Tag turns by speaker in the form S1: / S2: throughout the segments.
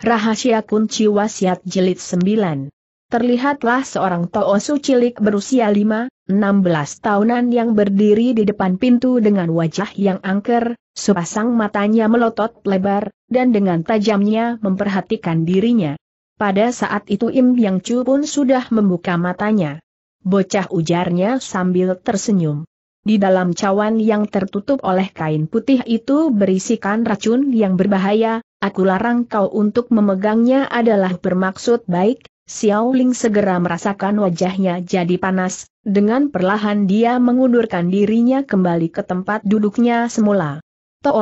S1: Rahasia Kunci Wasiat Jelit 9 Terlihatlah seorang Toosu cilik berusia 5, 16 tahunan yang berdiri di depan pintu dengan wajah yang angker, sepasang matanya melotot lebar, dan dengan tajamnya memperhatikan dirinya. Pada saat itu Im Yang Chu pun sudah membuka matanya. Bocah ujarnya sambil tersenyum. Di dalam cawan yang tertutup oleh kain putih itu berisikan racun yang berbahaya, aku larang kau untuk memegangnya adalah bermaksud baik, Xiao Ling segera merasakan wajahnya jadi panas, dengan perlahan dia mengundurkan dirinya kembali ke tempat duduknya semula.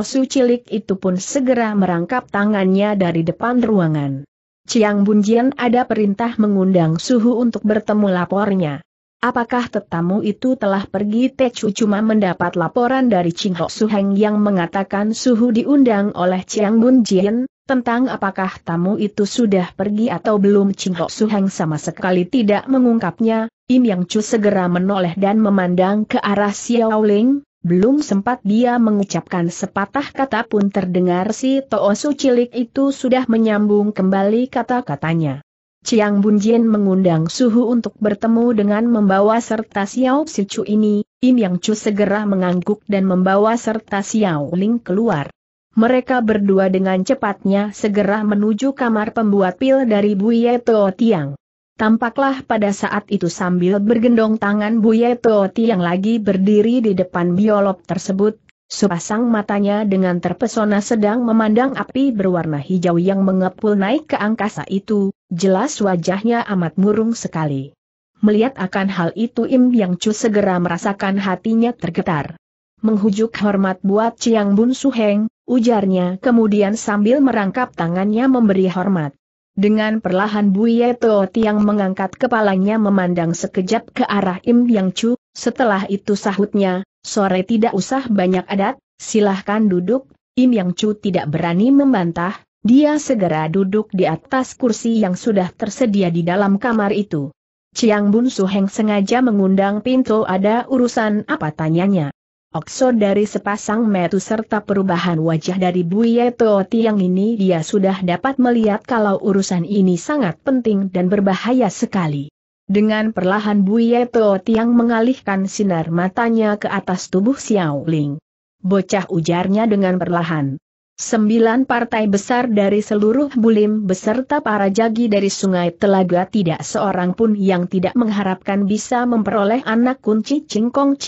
S1: Su cilik itu pun segera merangkap tangannya dari depan ruangan. Chiang Bunjian ada perintah mengundang Suhu untuk bertemu lapornya. Apakah tetamu itu telah pergi Tecu cuma mendapat laporan dari Ching Ho Heng yang mengatakan suhu diundang oleh Chiang Bun Jian tentang apakah tamu itu sudah pergi atau belum Ching Ho Heng sama sekali tidak mengungkapnya, Im Yang Chu segera menoleh dan memandang ke arah Xiao Ling, belum sempat dia mengucapkan sepatah kata pun terdengar si Toosu cilik itu sudah menyambung kembali kata-katanya. Chiang Bunjian mengundang Suhu untuk bertemu dengan membawa serta Xiao Sichu ini, Im Yang Chu segera mengangguk dan membawa serta Xiao Ling keluar. Mereka berdua dengan cepatnya segera menuju kamar pembuat pil dari Buye Teo Tiang. Tampaklah pada saat itu sambil bergendong tangan Buye Teo Tiang lagi berdiri di depan biolog tersebut, Sepasang matanya dengan terpesona sedang memandang api berwarna hijau yang mengepul naik ke angkasa itu, jelas wajahnya amat murung sekali. Melihat akan hal itu Im Yang Chu segera merasakan hatinya tergetar. Menghujuk hormat buat Chiang Bun Suheng, ujarnya kemudian sambil merangkap tangannya memberi hormat. Dengan perlahan Ye To Tiang mengangkat kepalanya memandang sekejap ke arah Im Yang Chu, setelah itu sahutnya, sore tidak usah banyak adat, silahkan duduk, Im Yang Chu tidak berani membantah, dia segera duduk di atas kursi yang sudah tersedia di dalam kamar itu. Chiang Bun Suheng sengaja mengundang Pinto ada urusan apa tanyanya. Okso dari sepasang metu serta perubahan wajah dari Buye Tiang ini dia sudah dapat melihat kalau urusan ini sangat penting dan berbahaya sekali. Dengan perlahan Buye Teo Tiang mengalihkan sinar matanya ke atas tubuh Xiao Ling. Bocah ujarnya dengan perlahan. Sembilan partai besar dari seluruh Bulim beserta para jagi dari Sungai Telaga tidak seorang pun yang tidak mengharapkan bisa memperoleh anak kunci Cingkong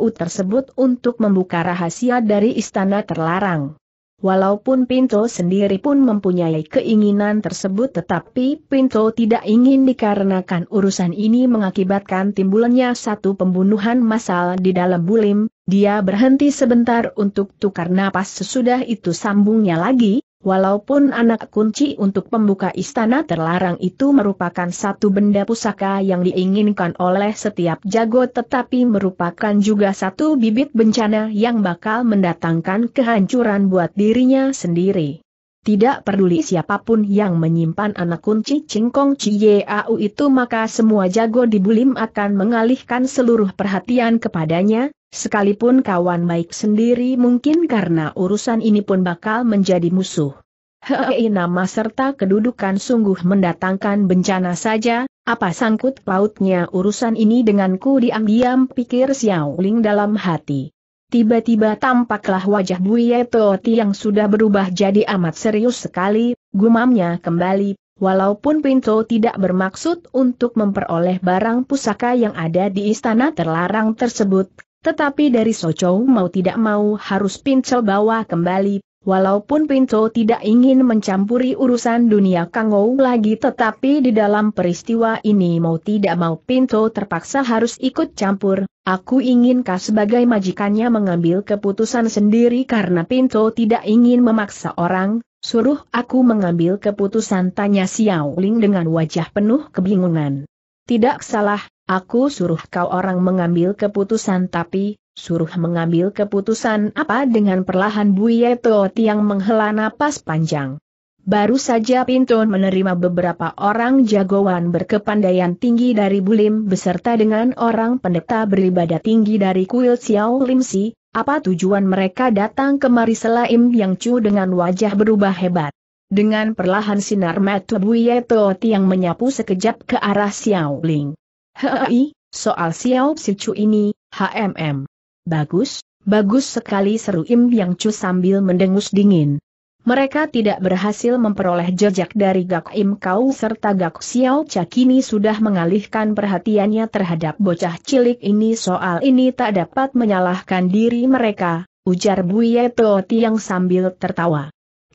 S1: Au tersebut untuk membuka rahasia dari istana terlarang. Walaupun Pinto sendiri pun mempunyai keinginan tersebut tetapi Pinto tidak ingin dikarenakan urusan ini mengakibatkan timbulnya satu pembunuhan massal di dalam bulim, dia berhenti sebentar untuk tukar napas sesudah itu sambungnya lagi, Walaupun anak kunci untuk pembuka istana terlarang itu merupakan satu benda pusaka yang diinginkan oleh setiap jago tetapi merupakan juga satu bibit bencana yang bakal mendatangkan kehancuran buat dirinya sendiri. Tidak peduli siapapun yang menyimpan anak kunci cingkong Ciau itu maka semua jago di Bulim akan mengalihkan seluruh perhatian kepadanya, sekalipun kawan baik sendiri mungkin karena urusan ini pun bakal menjadi musuh. Hei nama serta kedudukan sungguh mendatangkan bencana saja, apa sangkut pautnya urusan ini denganku diam-diam pikir Xiao Ling dalam hati. Tiba-tiba tampaklah wajah Buye Toti yang sudah berubah jadi amat serius sekali, gumamnya kembali, walaupun Pinto tidak bermaksud untuk memperoleh barang pusaka yang ada di istana terlarang tersebut, tetapi dari Socow mau tidak mau harus Pinto bawa kembali, Walaupun Pinto tidak ingin mencampuri urusan dunia Kangou lagi tetapi di dalam peristiwa ini mau tidak mau Pinto terpaksa harus ikut campur, aku ingin inginkah sebagai majikannya mengambil keputusan sendiri karena Pinto tidak ingin memaksa orang, suruh aku mengambil keputusan tanya Xiao Ling dengan wajah penuh kebingungan. Tidak salah, aku suruh kau orang mengambil keputusan tapi, suruh mengambil keputusan apa dengan perlahan Buyeto Tiang menghela napas panjang. Baru saja Pinton menerima beberapa orang jagoan berkepandaian tinggi dari Bulim beserta dengan orang pendeta beribadah tinggi dari kuil Xiao Limsi, apa tujuan mereka datang kemari selain yang cu dengan wajah berubah hebat. Dengan perlahan sinar mata Buyeto Tiang menyapu sekejap ke arah Xiao Ling. Hei, soal Xiao Chu ini, HMM. Bagus, bagus sekali seru Im Yang Chu sambil mendengus dingin. Mereka tidak berhasil memperoleh jejak dari Gak Im Kau serta Gak Xiao Cha kini sudah mengalihkan perhatiannya terhadap bocah cilik ini soal ini tak dapat menyalahkan diri mereka, ujar Buye To Tiang sambil tertawa.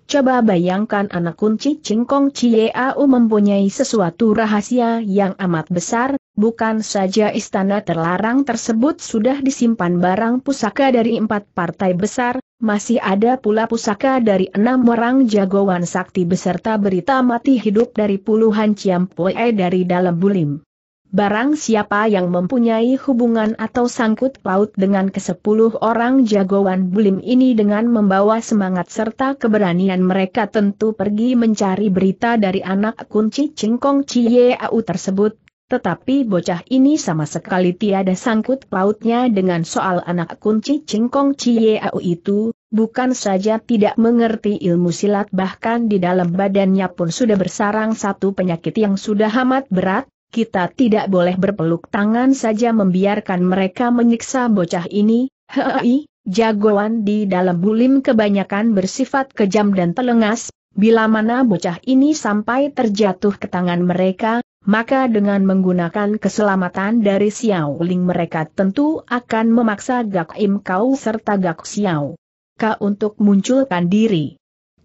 S1: Coba bayangkan anak kunci Cingkong Ciau mempunyai sesuatu rahasia yang amat besar, Bukan saja istana terlarang tersebut sudah disimpan barang pusaka dari empat partai besar, masih ada pula pusaka dari enam orang jagoan sakti beserta berita mati hidup dari puluhan ciampue dari dalam bulim. Barang siapa yang mempunyai hubungan atau sangkut paut dengan kesepuluh orang jagoan bulim ini dengan membawa semangat serta keberanian mereka tentu pergi mencari berita dari anak kunci Cingkong Au tersebut, tetapi bocah ini sama sekali tiada sangkut pautnya dengan soal anak kunci cingkong Cieau itu, bukan saja tidak mengerti ilmu silat bahkan di dalam badannya pun sudah bersarang satu penyakit yang sudah amat berat, kita tidak boleh berpeluk tangan saja membiarkan mereka menyiksa bocah ini, hei, jagoan di dalam bulim kebanyakan bersifat kejam dan telengas, Bila mana bocah ini sampai terjatuh ke tangan mereka, maka dengan menggunakan keselamatan dari Xiao Ling mereka tentu akan memaksa Gak Im Kau serta Gak Xiao Kau untuk munculkan diri.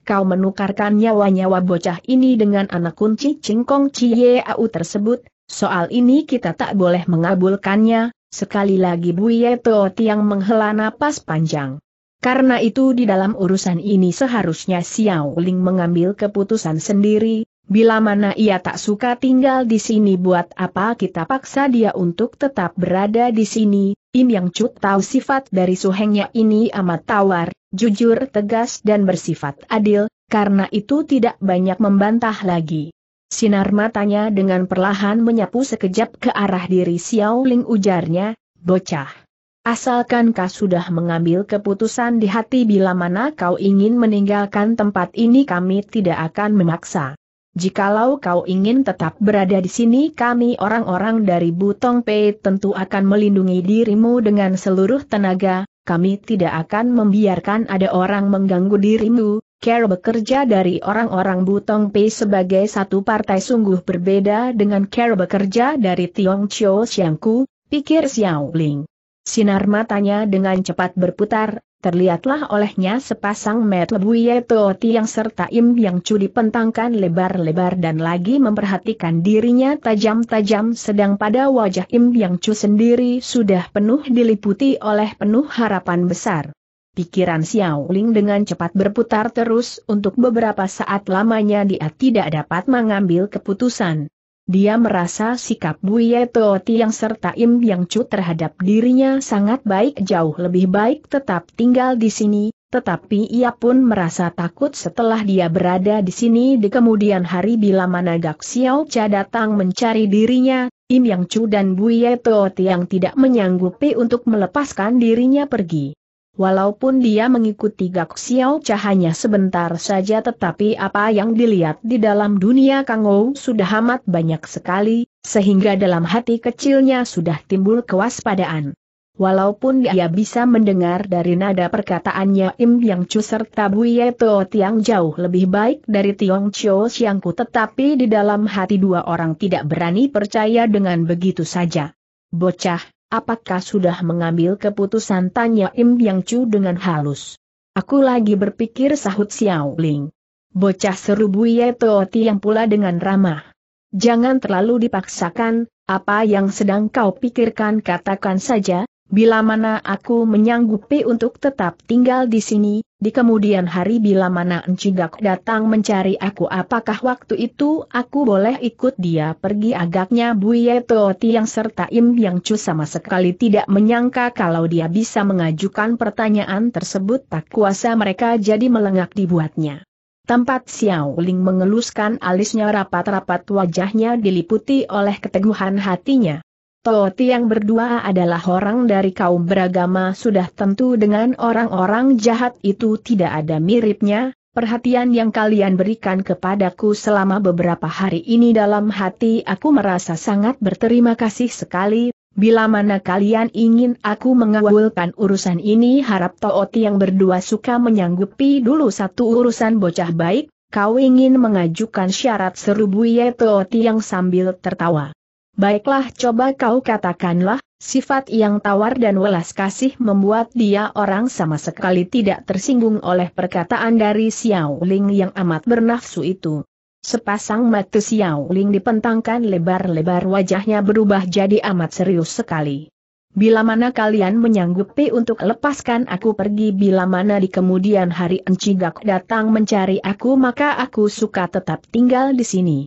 S1: Kau menukarkan nyawa-nyawa bocah ini dengan anak kunci cingkong Cie Au tersebut, soal ini kita tak boleh mengabulkannya, sekali lagi Buye Teo Tiang menghela napas panjang. Karena itu di dalam urusan ini seharusnya Xiao Ling mengambil keputusan sendiri, Bila mana ia tak suka tinggal di sini buat apa kita paksa dia untuk tetap berada di sini, Im Yang Cut tahu sifat dari suhengnya ini amat tawar, jujur tegas dan bersifat adil, karena itu tidak banyak membantah lagi. Sinar matanya dengan perlahan menyapu sekejap ke arah diri Xiao Ling ujarnya, bocah. Asalkan kau sudah mengambil keputusan di hati bila mana kau ingin meninggalkan tempat ini kami tidak akan memaksa. Jikalau kau ingin tetap berada di sini kami orang-orang dari Butong Pei tentu akan melindungi dirimu dengan seluruh tenaga, kami tidak akan membiarkan ada orang mengganggu dirimu, Care bekerja dari orang-orang Butong Pei sebagai satu partai sungguh berbeda dengan Care bekerja dari Tiong Chio Siangku, pikir Xiao Ling. Sinar matanya dengan cepat berputar, terlihatlah olehnya sepasang Metlebuye Tooti yang serta Im yang curi pentangkan lebar-lebar dan lagi memperhatikan dirinya tajam-tajam sedang pada wajah Im yang cu sendiri sudah penuh diliputi oleh penuh harapan besar. Pikiran Xiao Ling dengan cepat berputar terus untuk beberapa saat lamanya dia tidak dapat mengambil keputusan. Dia merasa sikap Buye Teoti yang serta Im Yang Chu terhadap dirinya sangat baik jauh lebih baik tetap tinggal di sini, tetapi ia pun merasa takut setelah dia berada di sini di kemudian hari bila mana Gak Xiao Cha datang mencari dirinya, Im Yang Chu dan Buye Teoti yang tidak menyanggupi untuk melepaskan dirinya pergi. Walaupun dia mengikuti Gak Xiao cahanya sebentar saja tetapi apa yang dilihat di dalam dunia Kang Ou sudah amat banyak sekali, sehingga dalam hati kecilnya sudah timbul kewaspadaan. Walaupun dia bisa mendengar dari nada perkataannya Im Yang Chu serta Buye Tuo Tiang jauh lebih baik dari Tiong Chio Siangku tetapi di dalam hati dua orang tidak berani percaya dengan begitu saja. Bocah, apakah sudah mengambil keputusan tanya Im Yang Chu dengan halus. Aku lagi berpikir sahut Xiao Ling. Bocah seru Buye Tooti yang pula dengan ramah. Jangan terlalu dipaksakan, apa yang sedang kau pikirkan katakan saja, bila mana aku menyanggupi untuk tetap tinggal di sini, di kemudian hari bila mana Encigak datang mencari aku apakah waktu itu aku boleh ikut dia pergi agaknya Buye Tooti yang serta Im Yang Chu sama sekali tidak menyangka kalau dia bisa mengajukan pertanyaan tersebut tak kuasa mereka jadi melengak dibuatnya. Tempat Xiao Ling mengeluskan alisnya rapat-rapat wajahnya diliputi oleh keteguhan hatinya. Toti yang berdua adalah orang dari kaum beragama sudah tentu dengan orang-orang jahat itu tidak ada miripnya, perhatian yang kalian berikan kepadaku selama beberapa hari ini dalam hati aku merasa sangat berterima kasih sekali, bila mana kalian ingin aku mengawulkan urusan ini harap Tooti yang berdua suka menyanggupi dulu satu urusan bocah baik, kau ingin mengajukan syarat seru Buye yang yang sambil tertawa. Baiklah coba kau katakanlah, sifat yang tawar dan welas kasih membuat dia orang sama sekali tidak tersinggung oleh perkataan dari Xiao Ling yang amat bernafsu itu. Sepasang mata Xiao Ling dipentangkan lebar-lebar wajahnya berubah jadi amat serius sekali. Bila mana kalian menyanggupi untuk lepaskan aku pergi bila mana di kemudian hari Encigak datang mencari aku maka aku suka tetap tinggal di sini.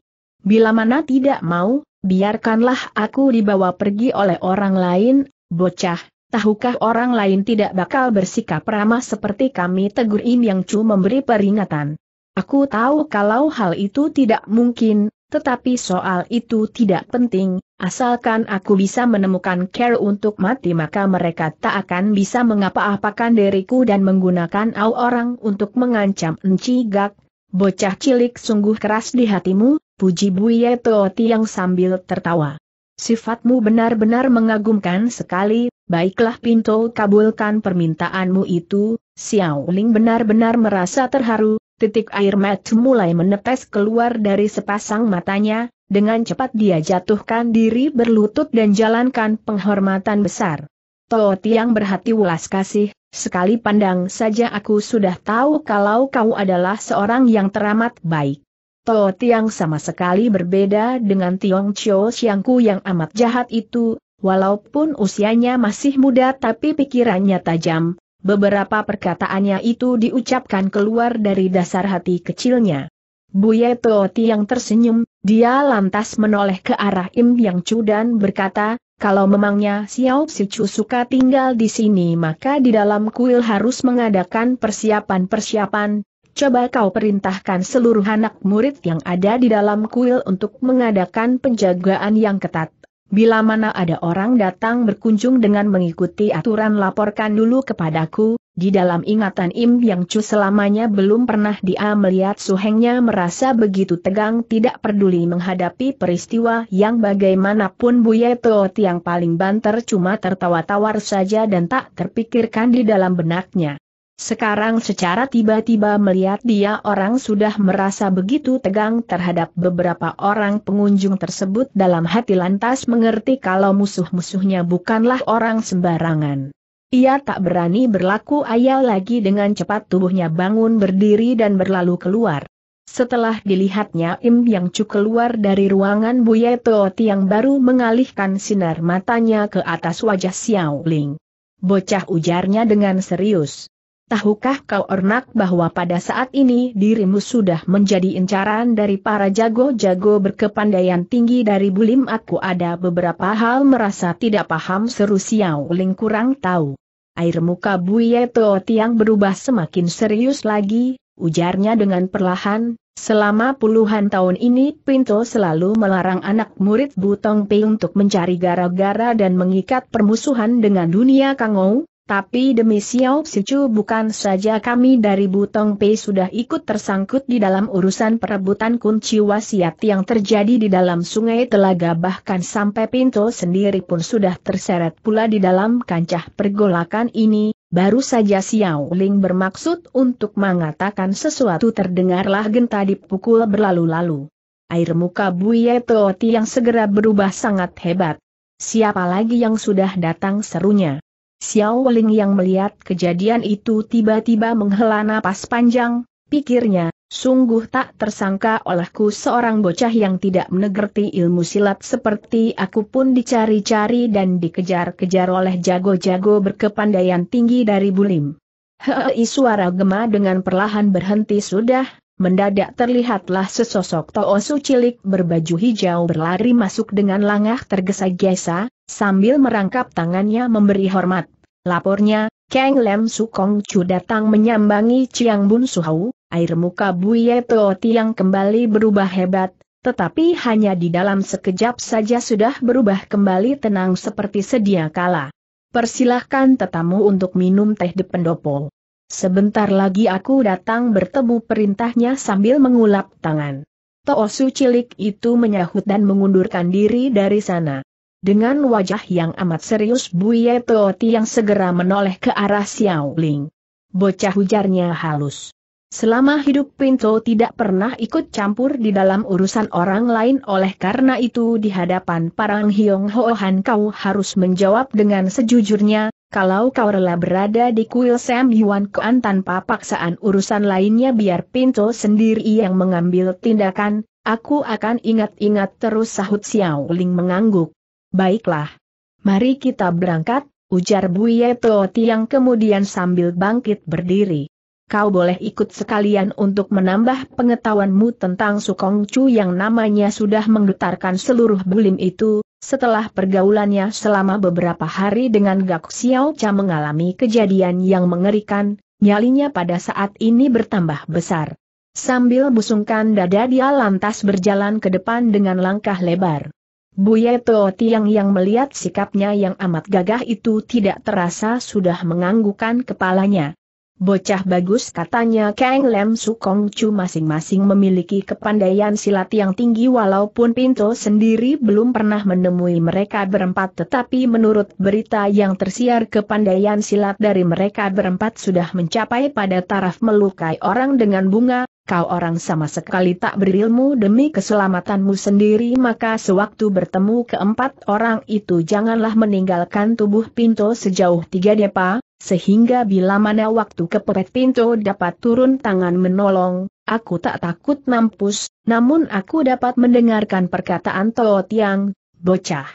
S1: Bila mana tidak mau, biarkanlah aku dibawa pergi oleh orang lain, bocah, tahukah orang lain tidak bakal bersikap ramah seperti kami tegur Im Yang Chu memberi peringatan. Aku tahu kalau hal itu tidak mungkin, tetapi soal itu tidak penting, asalkan aku bisa menemukan care untuk mati maka mereka tak akan bisa mengapa-apakan diriku dan menggunakan au orang untuk mengancam Enci Gak, Bocah cilik sungguh keras di hatimu, puji Buye Tooti yang sambil tertawa. Sifatmu benar-benar mengagumkan sekali, baiklah Pinto kabulkan permintaanmu itu, Xiao Ling benar-benar merasa terharu, titik air mata mulai menetes keluar dari sepasang matanya, dengan cepat dia jatuhkan diri berlutut dan jalankan penghormatan besar. Tooti yang berhati welas kasih, Sekali pandang saja aku sudah tahu kalau kau adalah seorang yang teramat baik. Toh Tiang sama sekali berbeda dengan Tiong Chio Siangku yang amat jahat itu, walaupun usianya masih muda tapi pikirannya tajam, Beberapa perkataannya itu diucapkan keluar dari dasar hati kecilnya. Buye Tio Tiang tersenyum, dia lantas menoleh ke arah Im Yang Chu dan berkata, kalau memangnya Xiao Sichu suka tinggal di sini maka di dalam kuil harus mengadakan persiapan-persiapan, coba kau perintahkan seluruh anak murid yang ada di dalam kuil untuk mengadakan penjagaan yang ketat. Bila mana ada orang datang berkunjung dengan mengikuti aturan laporkan dulu kepadaku, di dalam ingatan Im Yang Chu selamanya belum pernah dia melihat suhengnya merasa begitu tegang tidak peduli menghadapi peristiwa yang bagaimanapun Buye Toot yang paling banter cuma tertawa-tawar saja dan tak terpikirkan di dalam benaknya. Sekarang secara tiba-tiba melihat dia orang sudah merasa begitu tegang terhadap beberapa orang pengunjung tersebut dalam hati lantas mengerti kalau musuh-musuhnya bukanlah orang sembarangan. Ia tak berani berlaku ayal lagi dengan cepat tubuhnya bangun berdiri dan berlalu keluar. Setelah dilihatnya Im Yang Chu keluar dari ruangan Buye Tooti yang baru mengalihkan sinar matanya ke atas wajah Xiao Ling. Bocah ujarnya dengan serius. Tahukah kau Ornak, bahwa pada saat ini dirimu sudah menjadi incaran dari para jago-jago berkepandaian tinggi dari bulim aku ada beberapa hal merasa tidak paham seru Xiao Ling kurang tahu. Air muka Buye Tuo Tiang berubah semakin serius lagi, ujarnya dengan perlahan, selama puluhan tahun ini Pinto selalu melarang anak murid Butong Pei untuk mencari gara-gara dan mengikat permusuhan dengan dunia Kangou, tapi demi Xiao Psicu bukan saja kami dari Butong Pei sudah ikut tersangkut di dalam urusan perebutan kunci wasiat yang terjadi di dalam sungai Telaga bahkan sampai pintu sendiri pun sudah terseret pula di dalam kancah pergolakan ini, baru saja Xiao Ling bermaksud untuk mengatakan sesuatu terdengarlah genta dipukul berlalu-lalu. Air muka Buye Tooti yang segera berubah sangat hebat. Siapa lagi yang sudah datang serunya? Xiao Weling yang melihat kejadian itu tiba-tiba menghela napas panjang, pikirnya, sungguh tak tersangka olehku seorang bocah yang tidak menegerti ilmu silat seperti aku pun dicari-cari dan dikejar-kejar oleh jago-jago berkepandaian tinggi dari Bulim. Hei suara gema dengan perlahan berhenti sudah, Mendadak terlihatlah sesosok Toosu cilik berbaju hijau berlari masuk dengan langah tergesa-gesa, sambil merangkap tangannya memberi hormat. Lapornya, Kang Lem Sukong Chu datang menyambangi Chiang Bun Suhau, air muka Buye Teo Tiang kembali berubah hebat, tetapi hanya di dalam sekejap saja sudah berubah kembali tenang seperti sedia kala. Persilahkan tetamu untuk minum teh di pendopo. Sebentar lagi aku datang bertemu perintahnya sambil mengulap tangan. Toosu cilik itu menyahut dan mengundurkan diri dari sana. Dengan wajah yang amat serius Buye Tooti yang segera menoleh ke arah Xiao Ling. Bocah hujarnya halus. Selama hidup Pinto tidak pernah ikut campur di dalam urusan orang lain oleh karena itu di hadapan Parang Hiong Hoohan kau harus menjawab dengan sejujurnya, kalau kau rela berada di kuil Sam Yuan Kuan tanpa paksaan urusan lainnya biar Pinto sendiri yang mengambil tindakan, aku akan ingat-ingat terus sahut Xiao Ling mengangguk. Baiklah. Mari kita berangkat, ujar Buye Tooti yang kemudian sambil bangkit berdiri kau boleh ikut sekalian untuk menambah pengetahuanmu tentang Sukong Chu yang namanya sudah menggetarkan seluruh bulim itu, setelah pergaulannya selama beberapa hari dengan Gak Xiao Cha mengalami kejadian yang mengerikan, nyalinya pada saat ini bertambah besar. Sambil busungkan dada dia lantas berjalan ke depan dengan langkah lebar. Buye Teo Tiang yang melihat sikapnya yang amat gagah itu tidak terasa sudah menganggukan kepalanya. Bocah bagus katanya Kang Lem Sukong Chu masing-masing memiliki kepandaian silat yang tinggi walaupun Pinto sendiri belum pernah menemui mereka berempat tetapi menurut berita yang tersiar kepandaian silat dari mereka berempat sudah mencapai pada taraf melukai orang dengan bunga, kau orang sama sekali tak berilmu demi keselamatanmu sendiri maka sewaktu bertemu keempat orang itu janganlah meninggalkan tubuh Pinto sejauh tiga depa, sehingga bila mana waktu kepepet pintu dapat turun tangan menolong, aku tak takut mampus, namun aku dapat mendengarkan perkataan Toot yang bocah.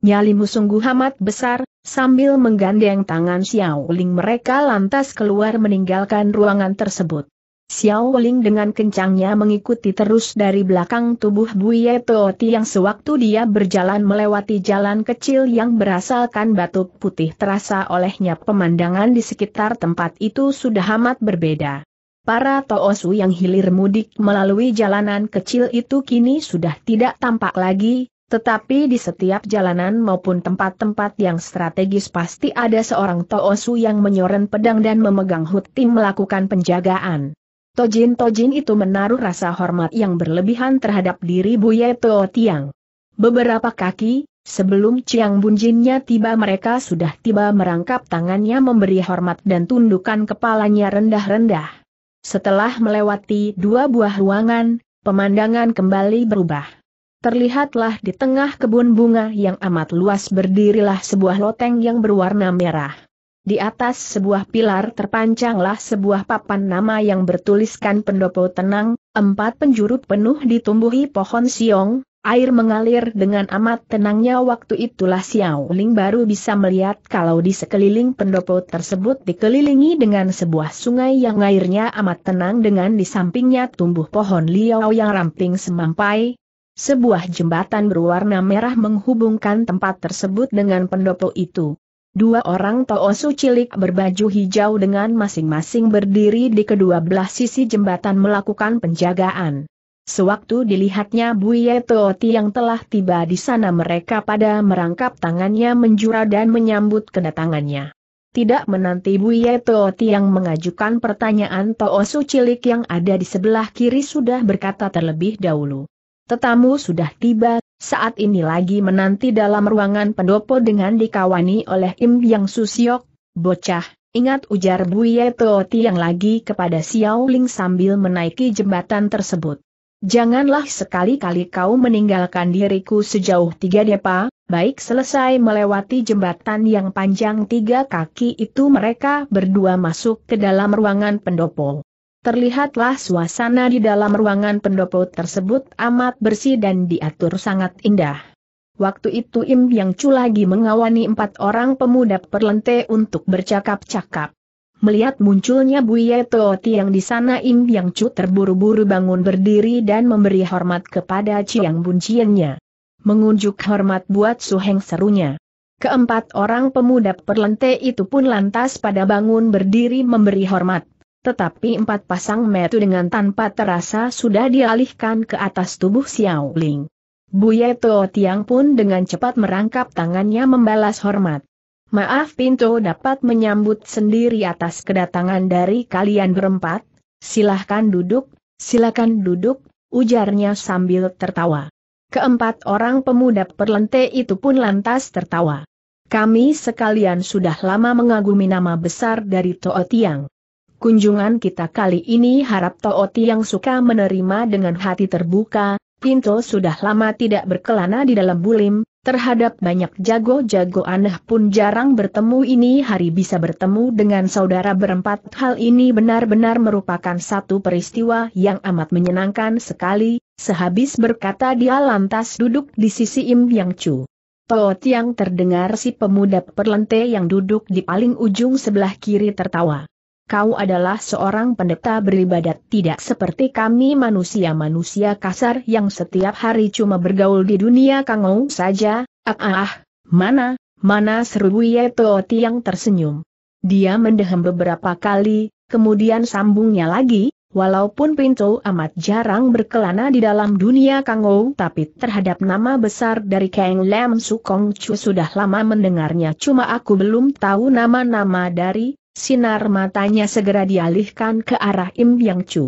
S1: Nyalimu sungguh amat besar, sambil menggandeng tangan Xiao Ling mereka lantas keluar meninggalkan ruangan tersebut. Xiao Ling dengan kencangnya mengikuti terus dari belakang tubuh Buye Peoti yang sewaktu dia berjalan melewati jalan kecil yang berasalkan batu putih terasa olehnya pemandangan di sekitar tempat itu sudah amat berbeda. Para Toosu yang hilir mudik melalui jalanan kecil itu kini sudah tidak tampak lagi, tetapi di setiap jalanan maupun tempat-tempat yang strategis pasti ada seorang Toosu yang menyoren pedang dan memegang hutim melakukan penjagaan. Tojin-tojin itu menaruh rasa hormat yang berlebihan terhadap diri Buye Tuo Tiang. Beberapa kaki, sebelum Chiang Bunjinnya tiba mereka sudah tiba merangkap tangannya memberi hormat dan tundukan kepalanya rendah-rendah. Setelah melewati dua buah ruangan, pemandangan kembali berubah. Terlihatlah di tengah kebun bunga yang amat luas berdirilah sebuah loteng yang berwarna merah. Di atas sebuah pilar terpancanglah sebuah papan nama yang bertuliskan pendopo tenang, empat penjuru penuh ditumbuhi pohon siong, air mengalir dengan amat tenangnya waktu itulah Xiao Ling baru bisa melihat kalau di sekeliling pendopo tersebut dikelilingi dengan sebuah sungai yang airnya amat tenang dengan di sampingnya tumbuh pohon liao yang ramping semampai, sebuah jembatan berwarna merah menghubungkan tempat tersebut dengan pendopo itu. Dua orang toosu cilik berbaju hijau dengan masing-masing berdiri di kedua belah sisi jembatan melakukan penjagaan. Sewaktu dilihatnya Buye Tooti yang telah tiba di sana mereka pada merangkap tangannya menjura dan menyambut kedatangannya. Tidak menanti Buye Tooti yang mengajukan pertanyaan Toosu cilik yang ada di sebelah kiri sudah berkata terlebih dahulu. Tetamu sudah tiba, saat ini lagi menanti dalam ruangan pendopo dengan dikawani oleh Im Yang Susiok, bocah, ingat ujar Buye Tooti yang lagi kepada Xiao Ling sambil menaiki jembatan tersebut. Janganlah sekali-kali kau meninggalkan diriku sejauh tiga depa, baik selesai melewati jembatan yang panjang tiga kaki itu mereka berdua masuk ke dalam ruangan pendopo. Terlihatlah suasana di dalam ruangan pendopo tersebut amat bersih dan diatur sangat indah. Waktu itu Im Yang Chu lagi mengawani empat orang pemuda perlente untuk bercakap-cakap. Melihat munculnya Buya Tooti yang di sana Im Yang Chu terburu-buru bangun berdiri dan memberi hormat kepada Chiang Bun Chiennya. Mengunjuk hormat buat Su Heng serunya. Keempat orang pemuda perlente itu pun lantas pada bangun berdiri memberi hormat tetapi empat pasang metu dengan tanpa terasa sudah dialihkan ke atas tubuh Xiao Ling. Buye Tuo Tiang pun dengan cepat merangkap tangannya membalas hormat. Maaf Pinto dapat menyambut sendiri atas kedatangan dari kalian berempat, silahkan duduk, silakan duduk, ujarnya sambil tertawa. Keempat orang pemuda perlente itu pun lantas tertawa. Kami sekalian sudah lama mengagumi nama besar dari Tuo Tiang. Kunjungan kita kali ini harap Tooti yang suka menerima dengan hati terbuka, Pinto sudah lama tidak berkelana di dalam bulim, terhadap banyak jago-jago aneh pun jarang bertemu ini hari bisa bertemu dengan saudara berempat. Hal ini benar-benar merupakan satu peristiwa yang amat menyenangkan sekali, sehabis berkata dia lantas duduk di sisi Im Yang Chu. Toot yang terdengar si pemuda perlente yang duduk di paling ujung sebelah kiri tertawa kau adalah seorang pendeta beribadat tidak seperti kami manusia-manusia kasar yang setiap hari cuma bergaul di dunia kangau saja, ah ah, ah mana, mana seru Yeto yang tersenyum. Dia mendehem beberapa kali, kemudian sambungnya lagi, walaupun Pinto amat jarang berkelana di dalam dunia kangau tapi terhadap nama besar dari Kang Lam Sukong Chu sudah lama mendengarnya cuma aku belum tahu nama-nama dari Sinar matanya segera dialihkan ke arah Im Yang Chu.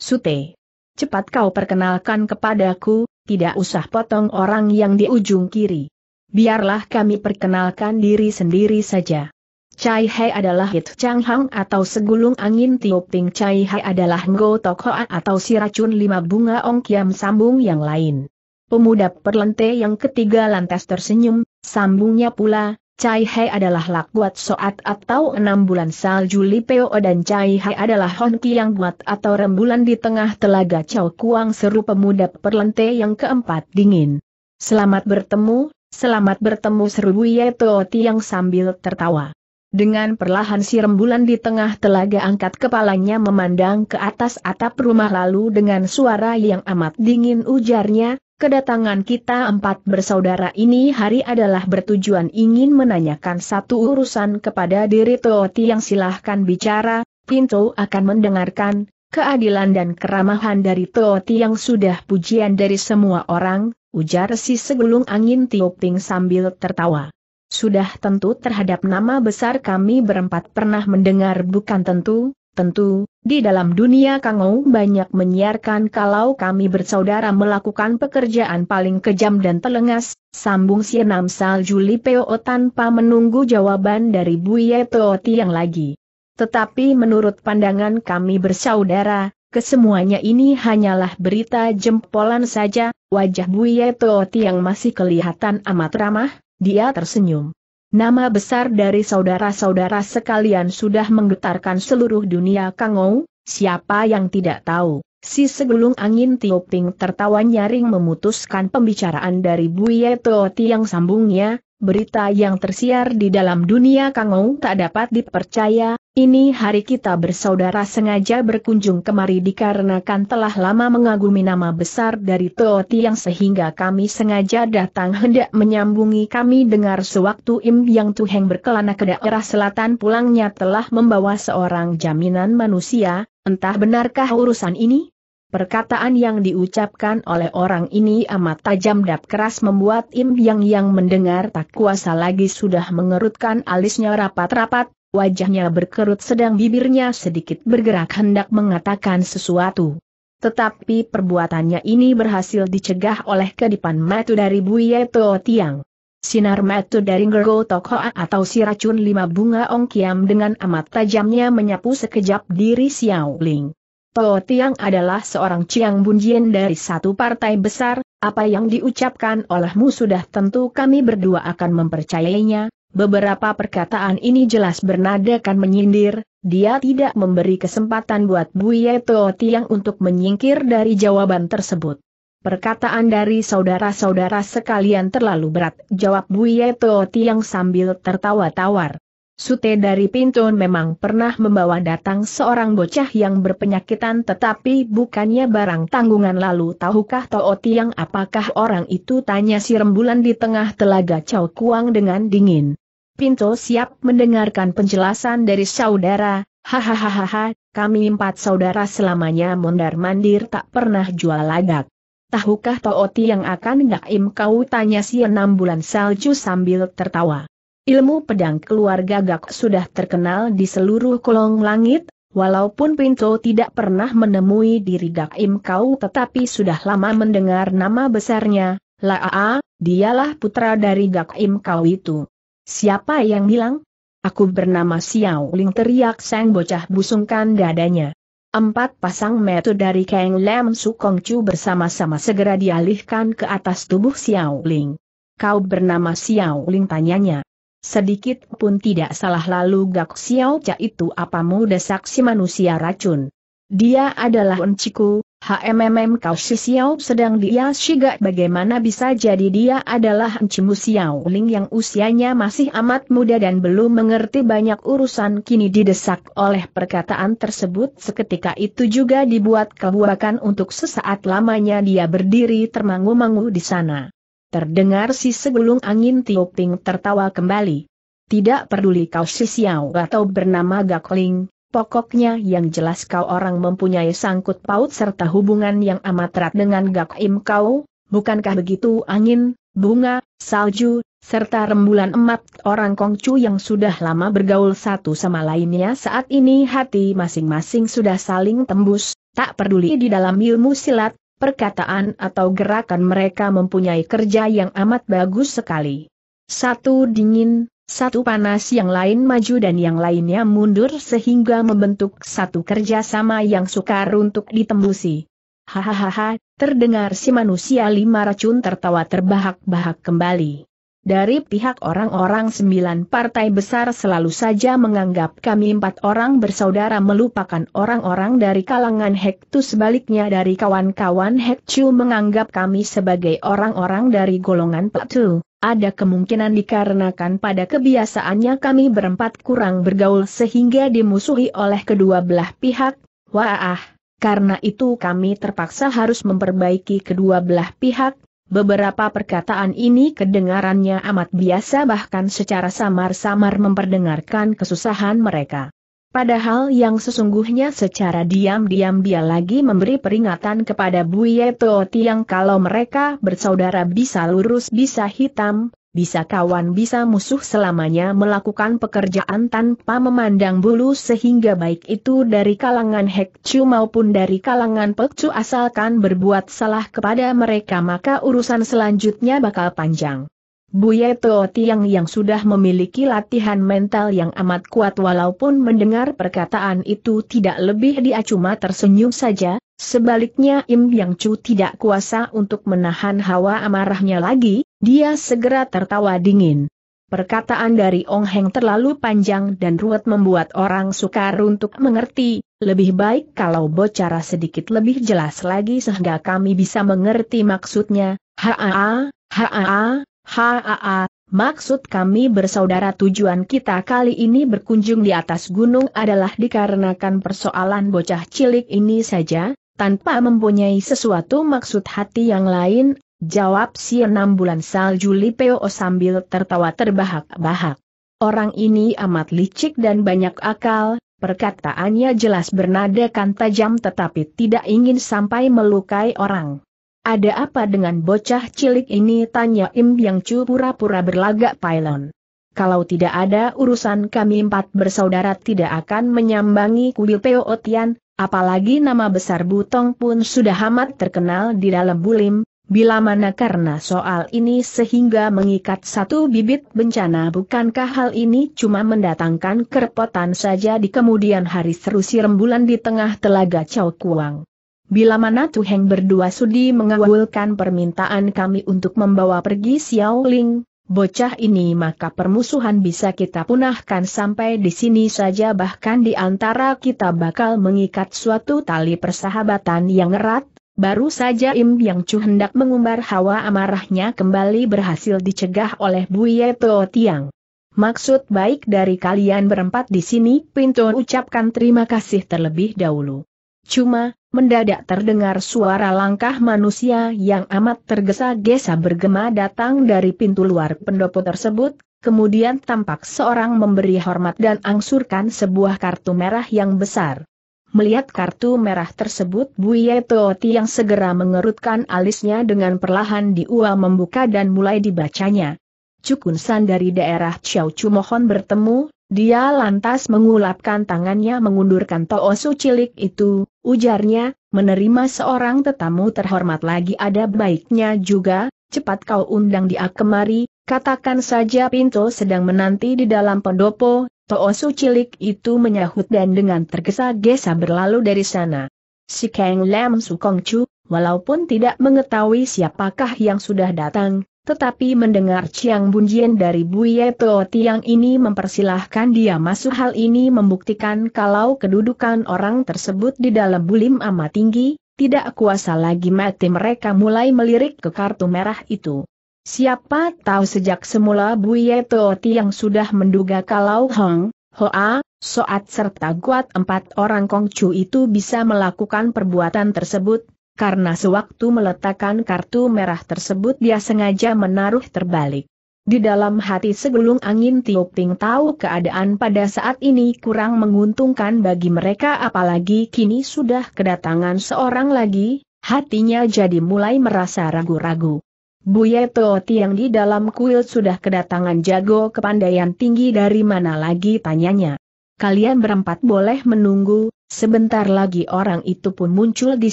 S1: Sute. Cepat kau perkenalkan kepadaku, tidak usah potong orang yang di ujung kiri. Biarlah kami perkenalkan diri sendiri saja. Cai Hai adalah Hit Chang Hang atau segulung angin Ting Cai Hai adalah Ngo Tok Hoa atau si racun lima bunga Ong Kiam sambung yang lain. Pemuda perlente yang ketiga lantas tersenyum, sambungnya pula, Cai adalah Lak Guat Soat atau enam bulan salju Lipeo dan Cai adalah Honki yang buat atau rembulan di tengah telaga Chow Kuang seru pemuda perlente yang keempat dingin. Selamat bertemu, selamat bertemu seru Buye Tooti yang sambil tertawa. Dengan perlahan si rembulan di tengah telaga angkat kepalanya memandang ke atas atap rumah lalu dengan suara yang amat dingin ujarnya, Kedatangan kita empat bersaudara ini hari adalah bertujuan ingin menanyakan satu urusan kepada diri Tooti yang silahkan bicara, Pinto akan mendengarkan, keadilan dan keramahan dari Tooti yang sudah pujian dari semua orang, ujar si segulung angin Tioping sambil tertawa. Sudah tentu terhadap nama besar kami berempat pernah mendengar bukan tentu, Tentu, di dalam dunia Kangou banyak menyiarkan kalau kami bersaudara melakukan pekerjaan paling kejam dan telengas, sambung si enam salju Lipeo tanpa menunggu jawaban dari Buye Tooti yang lagi. Tetapi menurut pandangan kami bersaudara, kesemuanya ini hanyalah berita jempolan saja, wajah Buye Tooti yang masih kelihatan amat ramah, dia tersenyum. Nama besar dari saudara-saudara sekalian sudah menggetarkan seluruh dunia Kangou, siapa yang tidak tahu. Si segulung angin Tioping tertawa nyaring memutuskan pembicaraan dari Buye Tooti yang sambungnya, berita yang tersiar di dalam dunia Kangou tak dapat dipercaya, ini hari kita bersaudara sengaja berkunjung kemari dikarenakan telah lama mengagumi nama besar dari Tooti yang sehingga kami sengaja datang hendak menyambungi kami dengar sewaktu Im Yang Tuheng berkelana ke daerah selatan pulangnya telah membawa seorang jaminan manusia, Entah benarkah urusan ini? Perkataan yang diucapkan oleh orang ini amat tajam dan keras membuat Im Yang yang mendengar tak kuasa lagi sudah mengerutkan alisnya rapat-rapat, wajahnya berkerut sedang bibirnya sedikit bergerak hendak mengatakan sesuatu. Tetapi perbuatannya ini berhasil dicegah oleh kedipan metu dari Buye Tiang. Sinar metu dari Gergo Tokhoa atau si racun lima bunga Ong Kiam dengan amat tajamnya menyapu sekejap diri Xiao Ling. Toh Tiang adalah seorang Chiang Bunjian dari satu partai besar, apa yang diucapkan olehmu sudah tentu kami berdua akan mempercayainya, beberapa perkataan ini jelas bernadakan menyindir, dia tidak memberi kesempatan buat Buye Toh Tiang untuk menyingkir dari jawaban tersebut. Perkataan dari saudara-saudara sekalian terlalu berat, jawab Buye yang sambil tertawa tawar. Sute dari Pintun memang pernah membawa datang seorang bocah yang berpenyakitan tetapi bukannya barang tanggungan lalu tahukah Tooti yang apakah orang itu tanya si rembulan di tengah telaga Chow Kuang dengan dingin. Pinto siap mendengarkan penjelasan dari saudara, hahaha, kami empat saudara selamanya mondar mandir tak pernah jual lagak tahukah Tooti yang akan ngaim kau tanya si enam bulan salju sambil tertawa. Ilmu pedang keluarga Gak sudah terkenal di seluruh kolong langit, walaupun Pinto tidak pernah menemui diri Gak Kau tetapi sudah lama mendengar nama besarnya, Laa, dialah putra dari Gak Kau itu. Siapa yang bilang? Aku bernama Xiao Ling teriak sang bocah busungkan dadanya. Empat pasang metu dari Kang Lam Sukong Chu bersama-sama segera dialihkan ke atas tubuh Xiao Ling. Kau bernama Xiao Ling tanyanya. Sedikit pun tidak salah lalu Gak Xiao Cha itu apamu desak si manusia racun. Dia adalah Unciku, HMMM Kau Si Xiao sedang dia Siaga? bagaimana bisa jadi dia adalah Encimu Xiao Ling yang usianya masih amat muda dan belum mengerti banyak urusan kini didesak oleh perkataan tersebut seketika itu juga dibuat kebuakan untuk sesaat lamanya dia berdiri termangu-mangu di sana. Terdengar si segulung angin Tioping tertawa kembali. Tidak peduli Kau Si Xiao atau bernama Gakling, Pokoknya yang jelas kau orang mempunyai sangkut paut serta hubungan yang amat erat dengan Gak Im kau, bukankah begitu angin, bunga, salju, serta rembulan emat orang Kongcu yang sudah lama bergaul satu sama lainnya saat ini hati masing-masing sudah saling tembus, tak peduli di dalam ilmu silat, perkataan atau gerakan mereka mempunyai kerja yang amat bagus sekali. Satu dingin, satu panas yang lain maju dan yang lainnya mundur sehingga membentuk satu kerjasama yang sukar untuk ditembusi. Hahaha, terdengar si manusia lima racun tertawa terbahak-bahak kembali. Dari pihak orang-orang sembilan partai besar selalu saja menganggap kami empat orang bersaudara melupakan orang-orang dari kalangan Hektu sebaliknya dari kawan-kawan Hektu menganggap kami sebagai orang-orang dari golongan Patu. Ada kemungkinan dikarenakan pada kebiasaannya kami berempat kurang bergaul sehingga dimusuhi oleh kedua belah pihak, wah, karena itu kami terpaksa harus memperbaiki kedua belah pihak, beberapa perkataan ini kedengarannya amat biasa bahkan secara samar-samar memperdengarkan kesusahan mereka. Padahal yang sesungguhnya secara diam-diam dia lagi memberi peringatan kepada Buye Teo yang kalau mereka bersaudara bisa lurus bisa hitam, bisa kawan bisa musuh selamanya melakukan pekerjaan tanpa memandang bulu sehingga baik itu dari kalangan Hekcu maupun dari kalangan Pekcu asalkan berbuat salah kepada mereka maka urusan selanjutnya bakal panjang. Buye Teo Tiang yang sudah memiliki latihan mental yang amat kuat walaupun mendengar perkataan itu tidak lebih dia cuma tersenyum saja, sebaliknya Im Yang Chu tidak kuasa untuk menahan hawa amarahnya lagi, dia segera tertawa dingin. Perkataan dari Ong Heng terlalu panjang dan ruwet membuat orang sukar untuk mengerti, lebih baik kalau bocara sedikit lebih jelas lagi sehingga kami bisa mengerti maksudnya, haa, haa, Haa, maksud kami bersaudara tujuan kita kali ini berkunjung di atas gunung adalah dikarenakan persoalan bocah cilik ini saja, tanpa mempunyai sesuatu maksud hati yang lain, jawab si enam bulan salju Lipeo sambil tertawa terbahak-bahak. Orang ini amat licik dan banyak akal, perkataannya jelas bernadakan tajam tetapi tidak ingin sampai melukai orang. Ada apa dengan bocah cilik ini? Tanya Im Yang Chu pura-pura berlagak pailon. Kalau tidak ada urusan kami empat bersaudara tidak akan menyambangi kuil Peo Otian, apalagi nama besar Butong pun sudah amat terkenal di dalam bulim, bila mana karena soal ini sehingga mengikat satu bibit bencana bukankah hal ini cuma mendatangkan kerepotan saja di kemudian hari seru rembulan di tengah telaga Chow Kuang. Bila mana Tuheng berdua sudi mengawulkan permintaan kami untuk membawa pergi Xiao Ling, bocah ini maka permusuhan bisa kita punahkan sampai di sini saja bahkan di antara kita bakal mengikat suatu tali persahabatan yang erat, baru saja Im Yang Chu hendak mengumbar hawa amarahnya kembali berhasil dicegah oleh Buye Tuo Tiang. Maksud baik dari kalian berempat di sini, Pinto ucapkan terima kasih terlebih dahulu. Cuma, mendadak terdengar suara langkah manusia yang amat tergesa-gesa bergema datang dari pintu luar pendopo tersebut, kemudian tampak seorang memberi hormat dan angsurkan sebuah kartu merah yang besar. Melihat kartu merah tersebut Buye Tooti yang segera mengerutkan alisnya dengan perlahan diua membuka dan mulai dibacanya. Cukun dari daerah Chiao Chu mohon bertemu, dia lantas mengulapkan tangannya mengundurkan Toosu cilik itu, ujarnya, menerima seorang tetamu terhormat lagi ada baiknya juga, cepat kau undang dia kemari, katakan saja pintu sedang menanti di dalam pendopo, Toosu cilik itu menyahut dan dengan tergesa-gesa berlalu dari sana. Si Kang Lam chu, walaupun tidak mengetahui siapakah yang sudah datang, tetapi mendengar Chiang Bunjian dari Buye Toh Tiang ini mempersilahkan dia masuk hal ini membuktikan kalau kedudukan orang tersebut di dalam bulim amat tinggi, tidak kuasa lagi mati mereka mulai melirik ke kartu merah itu. Siapa tahu sejak semula Buye Toh Tiang sudah menduga kalau Hong, Hoa, Soat serta Guat empat orang Kongcu itu bisa melakukan perbuatan tersebut, karena sewaktu meletakkan kartu merah tersebut dia sengaja menaruh terbalik. Di dalam hati segulung angin Tio Ping tahu keadaan pada saat ini kurang menguntungkan bagi mereka apalagi kini sudah kedatangan seorang lagi, hatinya jadi mulai merasa ragu-ragu. Buye Tooti yang di dalam kuil sudah kedatangan jago kepandaian tinggi dari mana lagi tanyanya. Kalian berempat boleh menunggu, sebentar lagi orang itu pun muncul di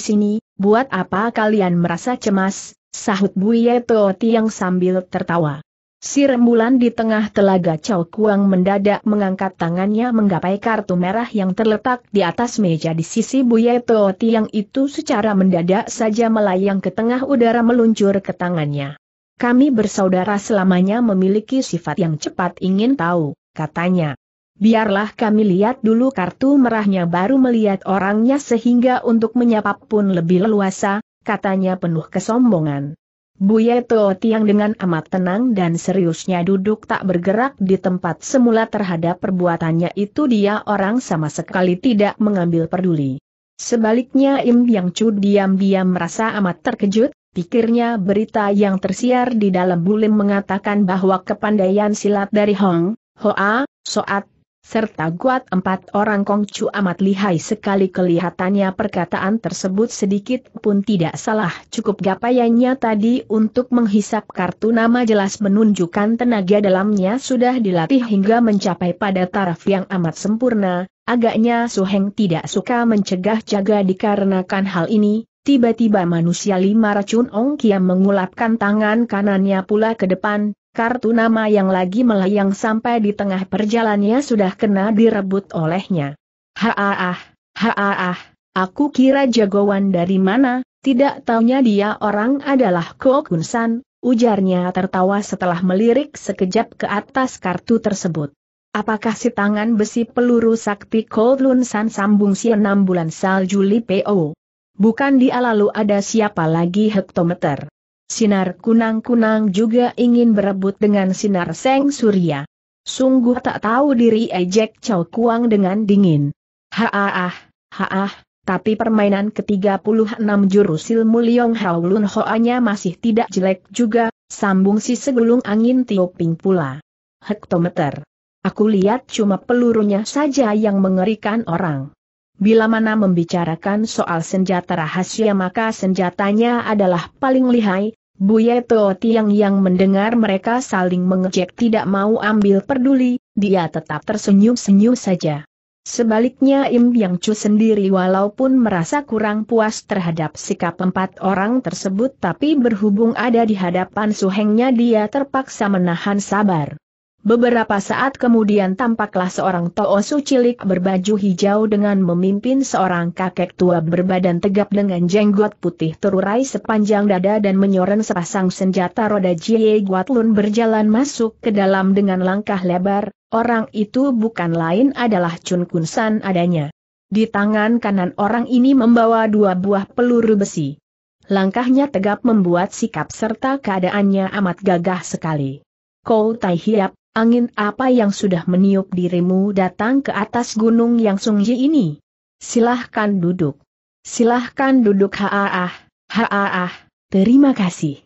S1: sini, buat apa kalian merasa cemas, sahut Buye Teo Tiang sambil tertawa. Si rembulan di tengah telaga Chow Kuang mendadak mengangkat tangannya menggapai kartu merah yang terletak di atas meja di sisi Buye Teo Tiang itu secara mendadak saja melayang ke tengah udara meluncur ke tangannya. Kami bersaudara selamanya memiliki sifat yang cepat ingin tahu, katanya. Biarlah kami lihat dulu kartu merahnya baru melihat orangnya sehingga untuk menyapa pun lebih leluasa, katanya penuh kesombongan. Buya Tiang dengan amat tenang dan seriusnya duduk tak bergerak di tempat semula terhadap perbuatannya itu dia orang sama sekali tidak mengambil peduli. Sebaliknya Im Yang Chu diam-diam merasa amat terkejut, pikirnya berita yang tersiar di dalam bulim mengatakan bahwa kepandaian silat dari Hong, Hoa, Soat serta guat empat orang Kongcu amat lihai sekali kelihatannya perkataan tersebut sedikit pun tidak salah cukup gapayanya tadi untuk menghisap kartu nama jelas menunjukkan tenaga dalamnya sudah dilatih hingga mencapai pada taraf yang amat sempurna, agaknya Suheng tidak suka mencegah jaga dikarenakan hal ini, tiba-tiba manusia lima racun Ong Kiam mengulapkan tangan kanannya pula ke depan, kartu nama yang lagi melayang sampai di tengah perjalannya sudah kena direbut olehnya. Haaah, haaah, aku kira jagoan dari mana, tidak taunya dia orang adalah Ko San, ujarnya tertawa setelah melirik sekejap ke atas kartu tersebut. Apakah si tangan besi peluru sakti Ko San sambung si enam bulan salju Li P.O.? Bukan dia lalu ada siapa lagi hektometer. Sinar kunang-kunang juga ingin berebut dengan sinar seng surya. Sungguh tak tahu diri ejek Chow Kuang dengan dingin. Haah, haah, tapi permainan ke-36 jurus ilmu Liong lun Hoanya masih tidak jelek juga, sambung si segulung angin ping pula. Hektometer. Aku lihat cuma pelurunya saja yang mengerikan orang. Bila mana membicarakan soal senjata rahasia maka senjatanya adalah paling lihai, Buya Teo Tiang yang mendengar mereka saling mengejek tidak mau ambil peduli, dia tetap tersenyum-senyum saja. Sebaliknya Im Yang Chu sendiri walaupun merasa kurang puas terhadap sikap empat orang tersebut tapi berhubung ada di hadapan suhengnya dia terpaksa menahan sabar. Beberapa saat kemudian tampaklah seorang Toosu cilik berbaju hijau dengan memimpin seorang kakek tua berbadan tegap dengan jenggot putih terurai sepanjang dada dan menyoren sepasang senjata roda Jie Guatlun berjalan masuk ke dalam dengan langkah lebar, orang itu bukan lain adalah Chun San adanya. Di tangan kanan orang ini membawa dua buah peluru besi. Langkahnya tegap membuat sikap serta keadaannya amat gagah sekali. Kau Tai Hiap, Angin apa yang sudah meniup dirimu datang ke atas gunung yang sungji ini? Silahkan duduk. Silahkan duduk haaah, haaah, terima kasih.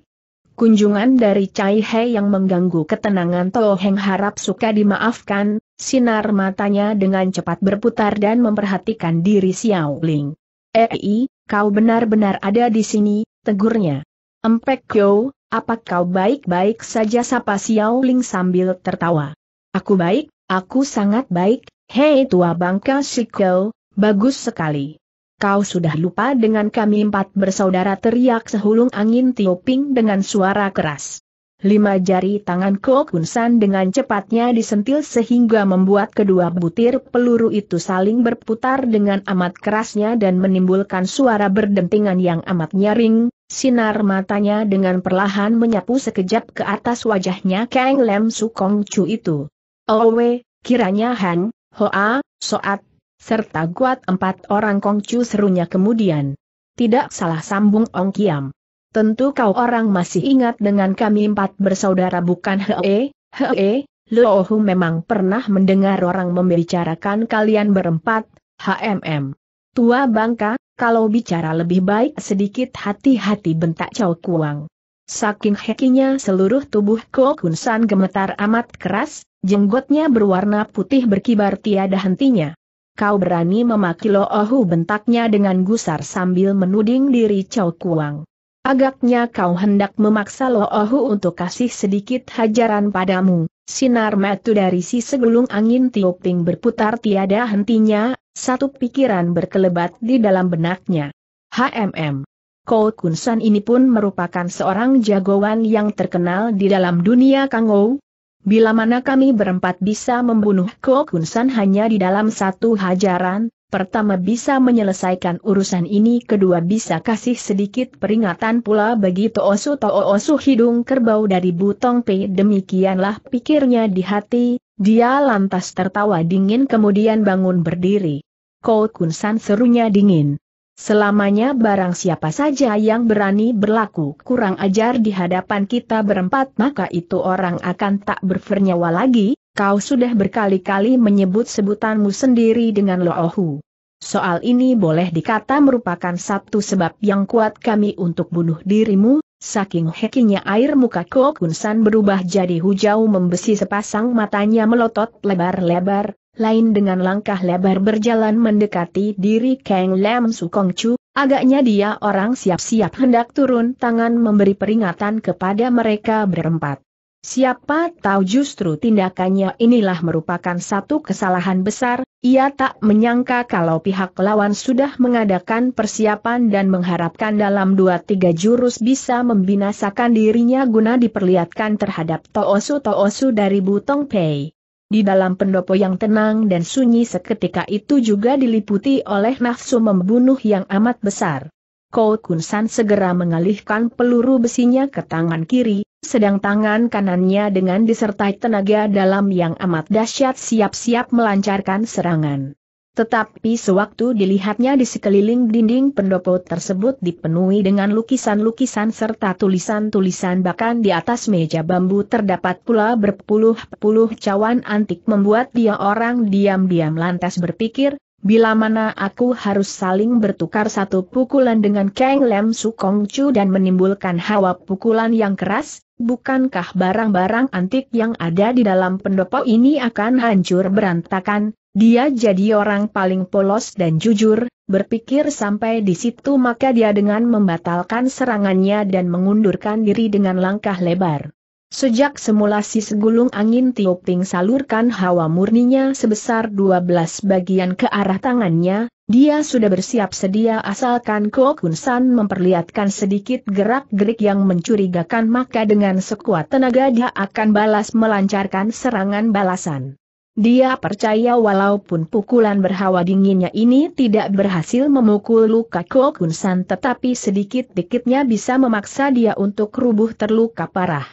S1: Kunjungan dari Cai He yang mengganggu ketenangan Toheng harap suka dimaafkan, sinar matanya dengan cepat berputar dan memperhatikan diri Xiao Ling. Ei, eh, kau benar-benar ada di sini, tegurnya. Empek Kyo, apa kau baik-baik saja sapa Xiao Ling sambil tertawa. Aku baik, aku sangat baik, hei tua bangka Shikau, bagus sekali. Kau sudah lupa dengan kami empat bersaudara teriak sehulung angin Tio Ping dengan suara keras. Lima jari tangan Ko Kun San dengan cepatnya disentil sehingga membuat kedua butir peluru itu saling berputar dengan amat kerasnya dan menimbulkan suara berdentingan yang amat nyaring, Sinar matanya dengan perlahan menyapu sekejap ke atas wajahnya Kang Lem Sukong Chu itu. Owe, oh, kiranya Han, Hoa, Soat, serta kuat empat orang Kong Chu serunya kemudian. Tidak salah sambung Ong Kiam. Tentu kau orang masih ingat dengan kami empat bersaudara bukan Hee, Hee, Lohu memang pernah mendengar orang membicarakan kalian berempat, HMM. Tua bangka, kalau bicara lebih baik sedikit hati-hati bentak cao Kuang. Saking hekinya seluruh tubuh Ko Kun gemetar amat keras, jenggotnya berwarna putih berkibar tiada hentinya. Kau berani memaki loohu bentaknya dengan gusar sambil menuding diri Chow Kuang. Agaknya kau hendak memaksa Lo Loohu untuk kasih sedikit hajaran padamu. Sinar metu dari si segulung angin tiuping berputar tiada hentinya, satu pikiran berkelebat di dalam benaknya. HMM. Kau Kunsan ini pun merupakan seorang jagoan yang terkenal di dalam dunia Kangou. Bila mana kami berempat bisa membunuh Kau Kunsan hanya di dalam satu hajaran, Pertama bisa menyelesaikan urusan ini kedua bisa kasih sedikit peringatan pula bagi Toosu Toosu hidung kerbau dari Butong P. Demikianlah pikirnya di hati, dia lantas tertawa dingin kemudian bangun berdiri. Kau Kunsan serunya dingin. Selamanya barang siapa saja yang berani berlaku kurang ajar di hadapan kita berempat maka itu orang akan tak bernyawa lagi, Kau sudah berkali-kali menyebut sebutanmu sendiri dengan Loohu. Soal ini boleh dikata merupakan satu sebab yang kuat kami untuk bunuh dirimu, saking hekinya air muka Kokunsan berubah jadi hujau membesi sepasang matanya melotot lebar-lebar, lain dengan langkah lebar berjalan mendekati diri Kang Lam Su Kong Chu, agaknya dia orang siap-siap hendak turun tangan memberi peringatan kepada mereka berempat. Siapa tahu justru tindakannya inilah merupakan satu kesalahan besar, ia tak menyangka kalau pihak lawan sudah mengadakan persiapan dan mengharapkan dalam dua tiga jurus bisa membinasakan dirinya guna diperlihatkan terhadap Toosu-Toosu dari Butong Pei. Di dalam pendopo yang tenang dan sunyi seketika itu juga diliputi oleh nafsu membunuh yang amat besar. Kau Kunsan segera mengalihkan peluru besinya ke tangan kiri, sedang tangan kanannya dengan disertai tenaga dalam yang amat dahsyat siap-siap melancarkan serangan. Tetapi sewaktu dilihatnya di sekeliling dinding pendopo tersebut dipenuhi dengan lukisan-lukisan serta tulisan-tulisan bahkan di atas meja bambu terdapat pula berpuluh-puluh cawan antik membuat dia orang diam-diam lantas berpikir, Bila mana aku harus saling bertukar satu pukulan dengan Kang Lem Sukong Chu dan menimbulkan hawa pukulan yang keras, bukankah barang-barang antik yang ada di dalam pendopo ini akan hancur berantakan? Dia jadi orang paling polos dan jujur, berpikir sampai di situ maka dia dengan membatalkan serangannya dan mengundurkan diri dengan langkah lebar. Sejak semula si segulung angin Tioping salurkan hawa murninya sebesar 12 bagian ke arah tangannya, dia sudah bersiap sedia asalkan Kun San memperlihatkan sedikit gerak-gerik yang mencurigakan maka dengan sekuat tenaga dia akan balas melancarkan serangan balasan. Dia percaya walaupun pukulan berhawa dinginnya ini tidak berhasil memukul luka Kun San tetapi sedikit-dikitnya bisa memaksa dia untuk rubuh terluka parah.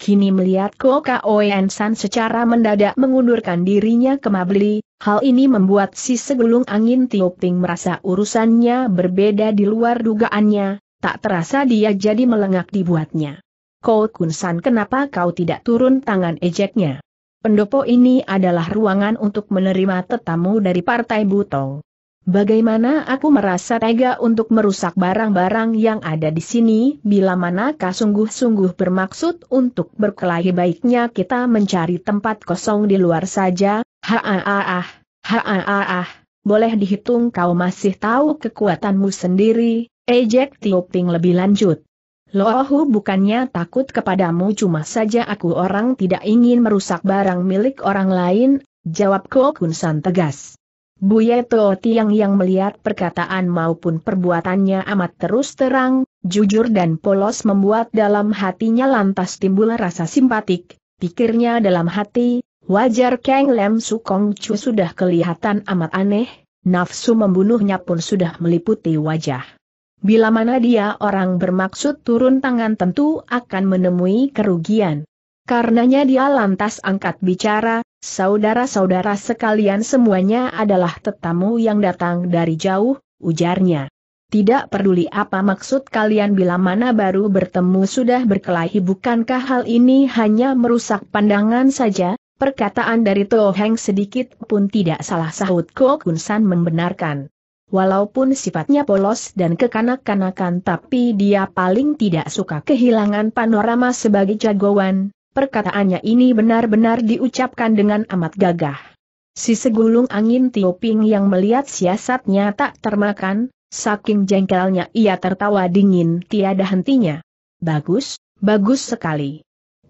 S1: Kini melihat Ko Koen San secara mendadak mengundurkan dirinya ke Mabli, hal ini membuat si segulung angin Tioping merasa urusannya berbeda di luar dugaannya, tak terasa dia jadi melengak dibuatnya. Ko Kun San kenapa kau tidak turun tangan ejeknya? Pendopo ini adalah ruangan untuk menerima tetamu dari Partai Butong. Bagaimana aku merasa tega untuk merusak barang-barang yang ada di sini bila manakah sungguh-sungguh bermaksud untuk berkelahi baiknya kita mencari tempat kosong di luar saja, haaah, haaah, boleh dihitung kau masih tahu kekuatanmu sendiri, ejek Tioping lebih lanjut. Lohu bukannya takut kepadamu cuma saja aku orang tidak ingin merusak barang milik orang lain, jawab Kuo Kunsan tegas. Buyeto Tiang yang melihat perkataan maupun perbuatannya amat terus terang, jujur dan polos membuat dalam hatinya lantas timbul rasa simpatik, pikirnya dalam hati, wajar Kang Lem Sukong Chu sudah kelihatan amat aneh, nafsu membunuhnya pun sudah meliputi wajah. Bila mana dia orang bermaksud turun tangan tentu akan menemui kerugian. Karenanya dia lantas angkat bicara, Saudara-saudara sekalian semuanya adalah tetamu yang datang dari jauh, ujarnya. Tidak peduli apa maksud kalian bila mana baru bertemu sudah berkelahi bukankah hal ini hanya merusak pandangan saja, perkataan dari Toheng sedikit pun tidak salah sahut Ko San membenarkan. Walaupun sifatnya polos dan kekanak-kanakan tapi dia paling tidak suka kehilangan panorama sebagai jagoan, Perkataannya ini benar-benar diucapkan dengan amat gagah. Si segulung angin Tio yang melihat siasatnya tak termakan, saking jengkelnya ia tertawa dingin tiada hentinya. Bagus, bagus sekali.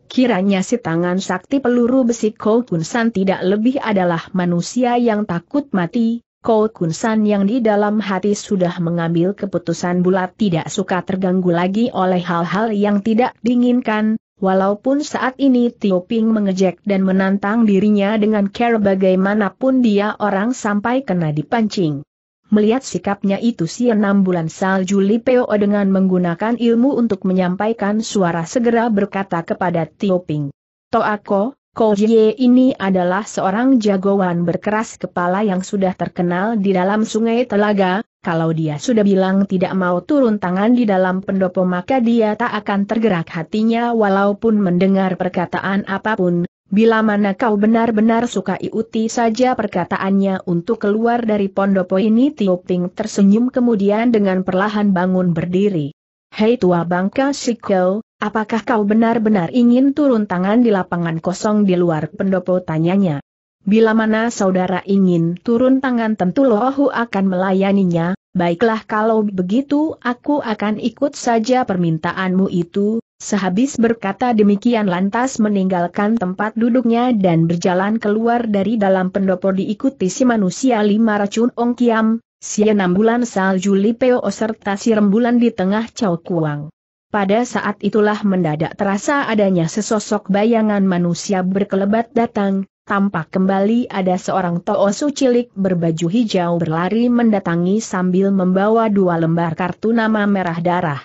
S1: Kiranya si tangan sakti peluru besi Kau Kunsan tidak lebih adalah manusia yang takut mati, Kau Kunsan yang di dalam hati sudah mengambil keputusan bulat tidak suka terganggu lagi oleh hal-hal yang tidak diinginkan, Walaupun saat ini Tio Ping mengejek dan menantang dirinya dengan care bagaimanapun dia orang sampai kena dipancing. Melihat sikapnya itu si enam bulan salju Li Peo dengan menggunakan ilmu untuk menyampaikan suara segera berkata kepada Tio Ping. Toako, Jie ini adalah seorang jagoan berkeras kepala yang sudah terkenal di dalam sungai Telaga, kalau dia sudah bilang tidak mau turun tangan di dalam pendopo maka dia tak akan tergerak hatinya walaupun mendengar perkataan apapun, bila mana kau benar-benar suka iuti saja perkataannya untuk keluar dari pondopo ini Tio Ping tersenyum kemudian dengan perlahan bangun berdiri. Hei tua bangka Sikel, apakah kau benar-benar ingin turun tangan di lapangan kosong di luar pendopo tanyanya? Bila mana saudara ingin turun tangan tentu Lohu akan melayaninya, baiklah kalau begitu aku akan ikut saja permintaanmu itu, sehabis berkata demikian lantas meninggalkan tempat duduknya dan berjalan keluar dari dalam pendopo diikuti si manusia lima racun ongkiam. Kiam, si enam bulan salju Lipeo serta si rembulan di tengah Cao Kuang. Pada saat itulah mendadak terasa adanya sesosok bayangan manusia berkelebat datang, tampak kembali ada seorang toosu cilik berbaju hijau berlari mendatangi sambil membawa dua lembar kartu nama merah darah.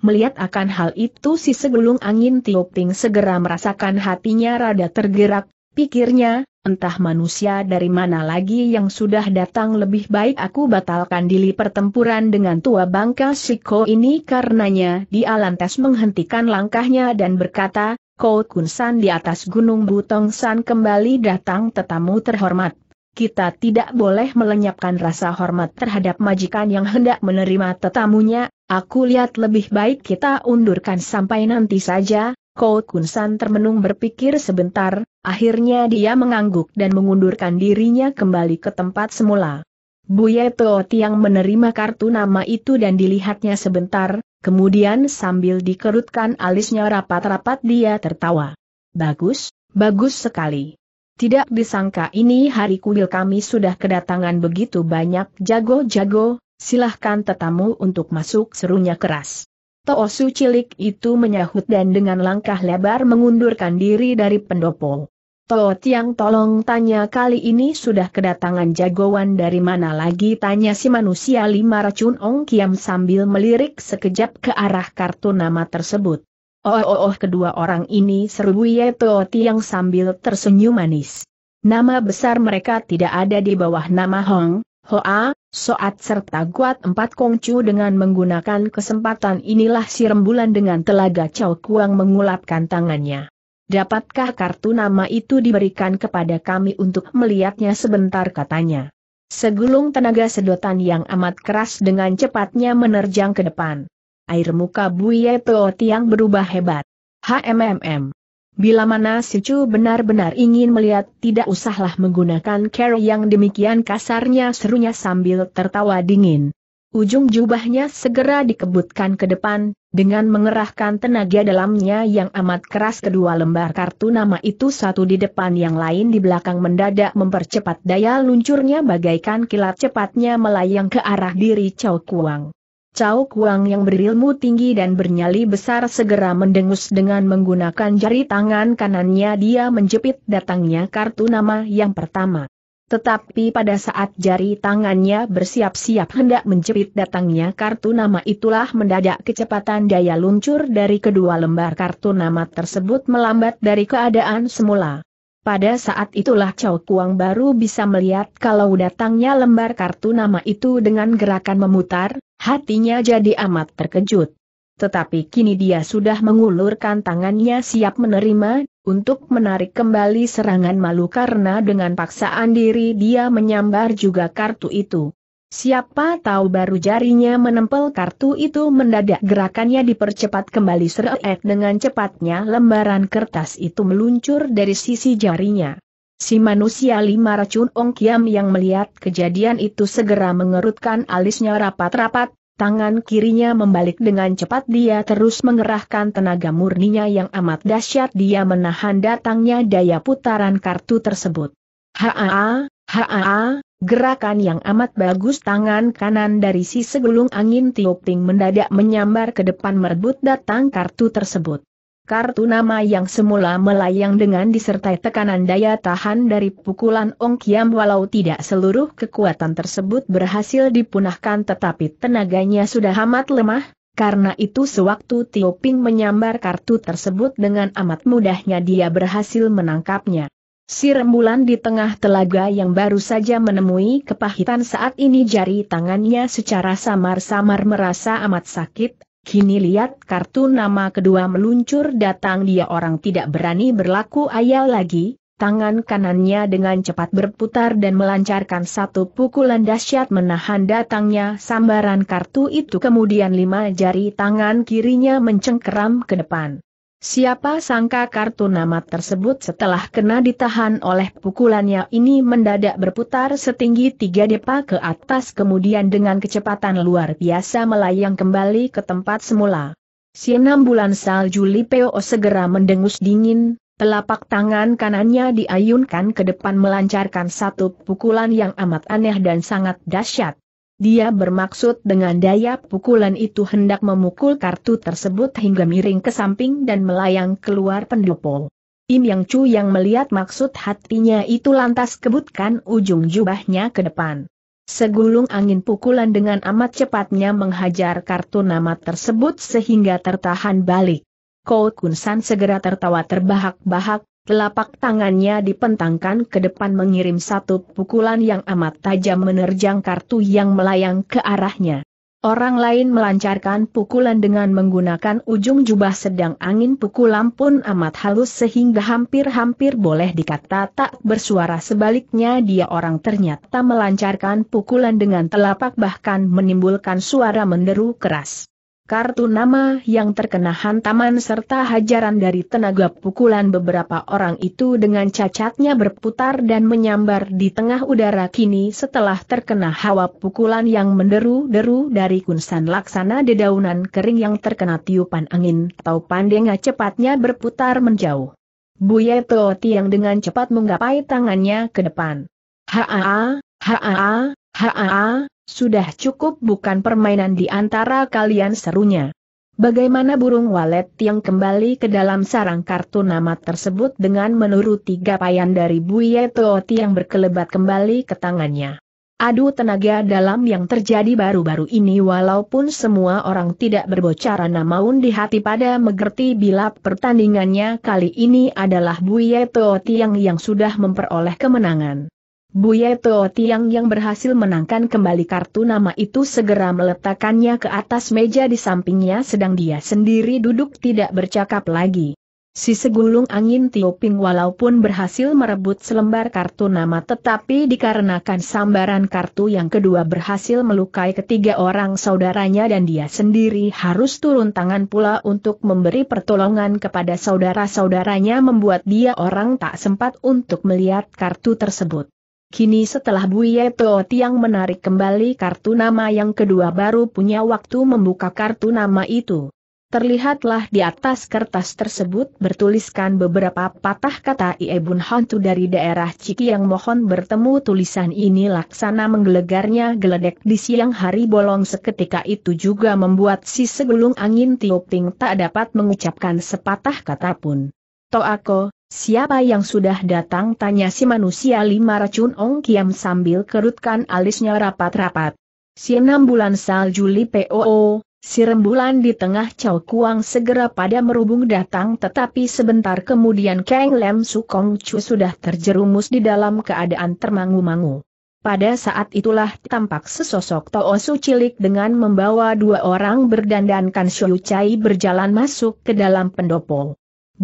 S1: Melihat akan hal itu si segulung angin Tioping segera merasakan hatinya rada tergerak, pikirnya, entah manusia dari mana lagi yang sudah datang lebih baik aku batalkan dili pertempuran dengan tua bangka Siko ini karenanya di lantas menghentikan langkahnya dan berkata, Kau Kunsan di atas Gunung Butong San kembali datang tetamu terhormat. Kita tidak boleh melenyapkan rasa hormat terhadap majikan yang hendak menerima tetamunya, aku lihat lebih baik kita undurkan sampai nanti saja, Kau Kunsan termenung berpikir sebentar, akhirnya dia mengangguk dan mengundurkan dirinya kembali ke tempat semula. Buye Tooti yang menerima kartu nama itu dan dilihatnya sebentar, Kemudian sambil dikerutkan alisnya rapat-rapat dia tertawa. Bagus, bagus sekali. Tidak disangka ini hari kuil kami sudah kedatangan begitu banyak jago-jago, silahkan tetamu untuk masuk serunya keras. Toosu cilik itu menyahut dan dengan langkah lebar mengundurkan diri dari pendopo. Toh Tiang tolong tanya kali ini sudah kedatangan jagoan dari mana lagi tanya si manusia lima racun Ong Kiam sambil melirik sekejap ke arah kartu nama tersebut. Oh oh oh kedua orang ini seru Ye Toh Tiang sambil tersenyum manis. Nama besar mereka tidak ada di bawah nama Hong, Hoa, Soat serta Guat Empat Kongcu dengan menggunakan kesempatan inilah si rembulan dengan telaga Chow Kuang mengulapkan tangannya. Dapatkah kartu nama itu diberikan kepada kami untuk melihatnya sebentar katanya. Segulung tenaga sedotan yang amat keras dengan cepatnya menerjang ke depan. Air muka Buye Teo Tiang berubah hebat. HMMM. Bila mana si Chu benar-benar ingin melihat, tidak usahlah menggunakan care yang demikian kasarnya serunya sambil tertawa dingin. Ujung jubahnya segera dikebutkan ke depan, dengan mengerahkan tenaga dalamnya yang amat keras kedua lembar kartu nama itu satu di depan yang lain di belakang mendadak mempercepat daya luncurnya bagaikan kilat cepatnya melayang ke arah diri Chow Kuang. Chow Kuang yang berilmu tinggi dan bernyali besar segera mendengus dengan menggunakan jari tangan kanannya dia menjepit datangnya kartu nama yang pertama. Tetapi pada saat jari tangannya bersiap-siap hendak menjepit datangnya kartu nama itulah mendadak kecepatan daya luncur dari kedua lembar kartu nama tersebut melambat dari keadaan semula. Pada saat itulah Chow Kuang baru bisa melihat kalau datangnya lembar kartu nama itu dengan gerakan memutar, hatinya jadi amat terkejut. Tetapi kini dia sudah mengulurkan tangannya siap menerima, untuk menarik kembali serangan malu karena dengan paksaan diri dia menyambar juga kartu itu. Siapa tahu baru jarinya menempel kartu itu mendadak gerakannya dipercepat kembali seret dengan cepatnya lembaran kertas itu meluncur dari sisi jarinya. Si manusia lima racun Ong Kiam yang melihat kejadian itu segera mengerutkan alisnya rapat-rapat, Tangan kirinya membalik dengan cepat dia terus mengerahkan tenaga murninya yang amat dahsyat dia menahan datangnya daya putaran kartu tersebut. Haa, haa, gerakan yang amat bagus tangan kanan dari si segulung angin tiup ting mendadak menyambar ke depan merebut datang kartu tersebut. Kartu nama yang semula melayang dengan disertai tekanan daya tahan dari pukulan Ong Kiam walau tidak seluruh kekuatan tersebut berhasil dipunahkan tetapi tenaganya sudah amat lemah, karena itu sewaktu Tio Ping menyambar kartu tersebut dengan amat mudahnya dia berhasil menangkapnya. Si rembulan di tengah telaga yang baru saja menemui kepahitan saat ini jari tangannya secara samar-samar merasa amat sakit, Kini lihat kartu nama kedua meluncur datang dia orang tidak berani berlaku ayal lagi, tangan kanannya dengan cepat berputar dan melancarkan satu pukulan dahsyat menahan datangnya sambaran kartu itu kemudian lima jari tangan kirinya mencengkeram ke depan. Siapa sangka kartu nama tersebut setelah kena ditahan oleh pukulannya ini mendadak berputar setinggi tiga depa ke atas kemudian dengan kecepatan luar biasa melayang kembali ke tempat semula. Si enam bulan salju Lipeo segera mendengus dingin, telapak tangan kanannya diayunkan ke depan melancarkan satu pukulan yang amat aneh dan sangat dahsyat. Dia bermaksud dengan daya pukulan itu hendak memukul kartu tersebut hingga miring ke samping dan melayang keluar pendopo. Im Yang Chu yang melihat maksud hatinya itu lantas kebutkan ujung jubahnya ke depan. Segulung angin pukulan dengan amat cepatnya menghajar kartu nama tersebut sehingga tertahan balik. Kau Kunsan segera tertawa terbahak-bahak, telapak tangannya dipentangkan ke depan mengirim satu pukulan yang amat tajam menerjang kartu yang melayang ke arahnya. Orang lain melancarkan pukulan dengan menggunakan ujung jubah sedang angin pukulan pun amat halus sehingga hampir-hampir boleh dikata tak bersuara sebaliknya dia orang ternyata melancarkan pukulan dengan telapak bahkan menimbulkan suara menderu keras kartu nama yang terkena hantaman serta hajaran dari tenaga pukulan beberapa orang itu dengan cacatnya berputar dan menyambar di tengah udara kini setelah terkena hawa pukulan yang menderu-deru dari kunsan laksana dedaunan kering yang terkena tiupan angin atau pandenga cepatnya berputar menjauh. Buye Toti yang dengan cepat menggapai tangannya ke depan. Haa, haa, haa, haa, sudah cukup bukan permainan di antara kalian serunya. Bagaimana burung walet yang kembali ke dalam sarang kartu nama tersebut dengan menuruti gapayan dari Buye Tooti yang berkelebat kembali ke tangannya. Aduh tenaga dalam yang terjadi baru-baru ini walaupun semua orang tidak berbocara namun di hati pada mengerti bila pertandingannya kali ini adalah Buye Tooti yang yang sudah memperoleh kemenangan. Buye Toh Tiang yang berhasil menangkan kembali kartu nama itu segera meletakkannya ke atas meja di sampingnya sedang dia sendiri duduk tidak bercakap lagi. Si segulung angin Tioping walaupun berhasil merebut selembar kartu nama tetapi dikarenakan sambaran kartu yang kedua berhasil melukai ketiga orang saudaranya dan dia sendiri harus turun tangan pula untuk memberi pertolongan kepada saudara-saudaranya membuat dia orang tak sempat untuk melihat kartu tersebut. Kini setelah Buye Toh Tiang menarik kembali kartu nama yang kedua baru punya waktu membuka kartu nama itu. Terlihatlah di atas kertas tersebut bertuliskan beberapa patah kata Iebun Hantu dari daerah Ciki yang mohon bertemu tulisan ini laksana menggelegarnya geledek di siang hari bolong seketika itu juga membuat si segulung angin Tioping tak dapat mengucapkan sepatah kata pun. Toako, Siapa yang sudah datang tanya si manusia lima racun Ong Kiam sambil kerutkan alisnya rapat-rapat. Si enam bulan salju Li Poo, si rembulan di tengah Chow Kuang segera pada merubung datang tetapi sebentar kemudian Kang Lem Sukong Chu sudah terjerumus di dalam keadaan termangu-mangu. Pada saat itulah tampak sesosok Toosu cilik dengan membawa dua orang berdandankan Shou Chai berjalan masuk ke dalam pendopo.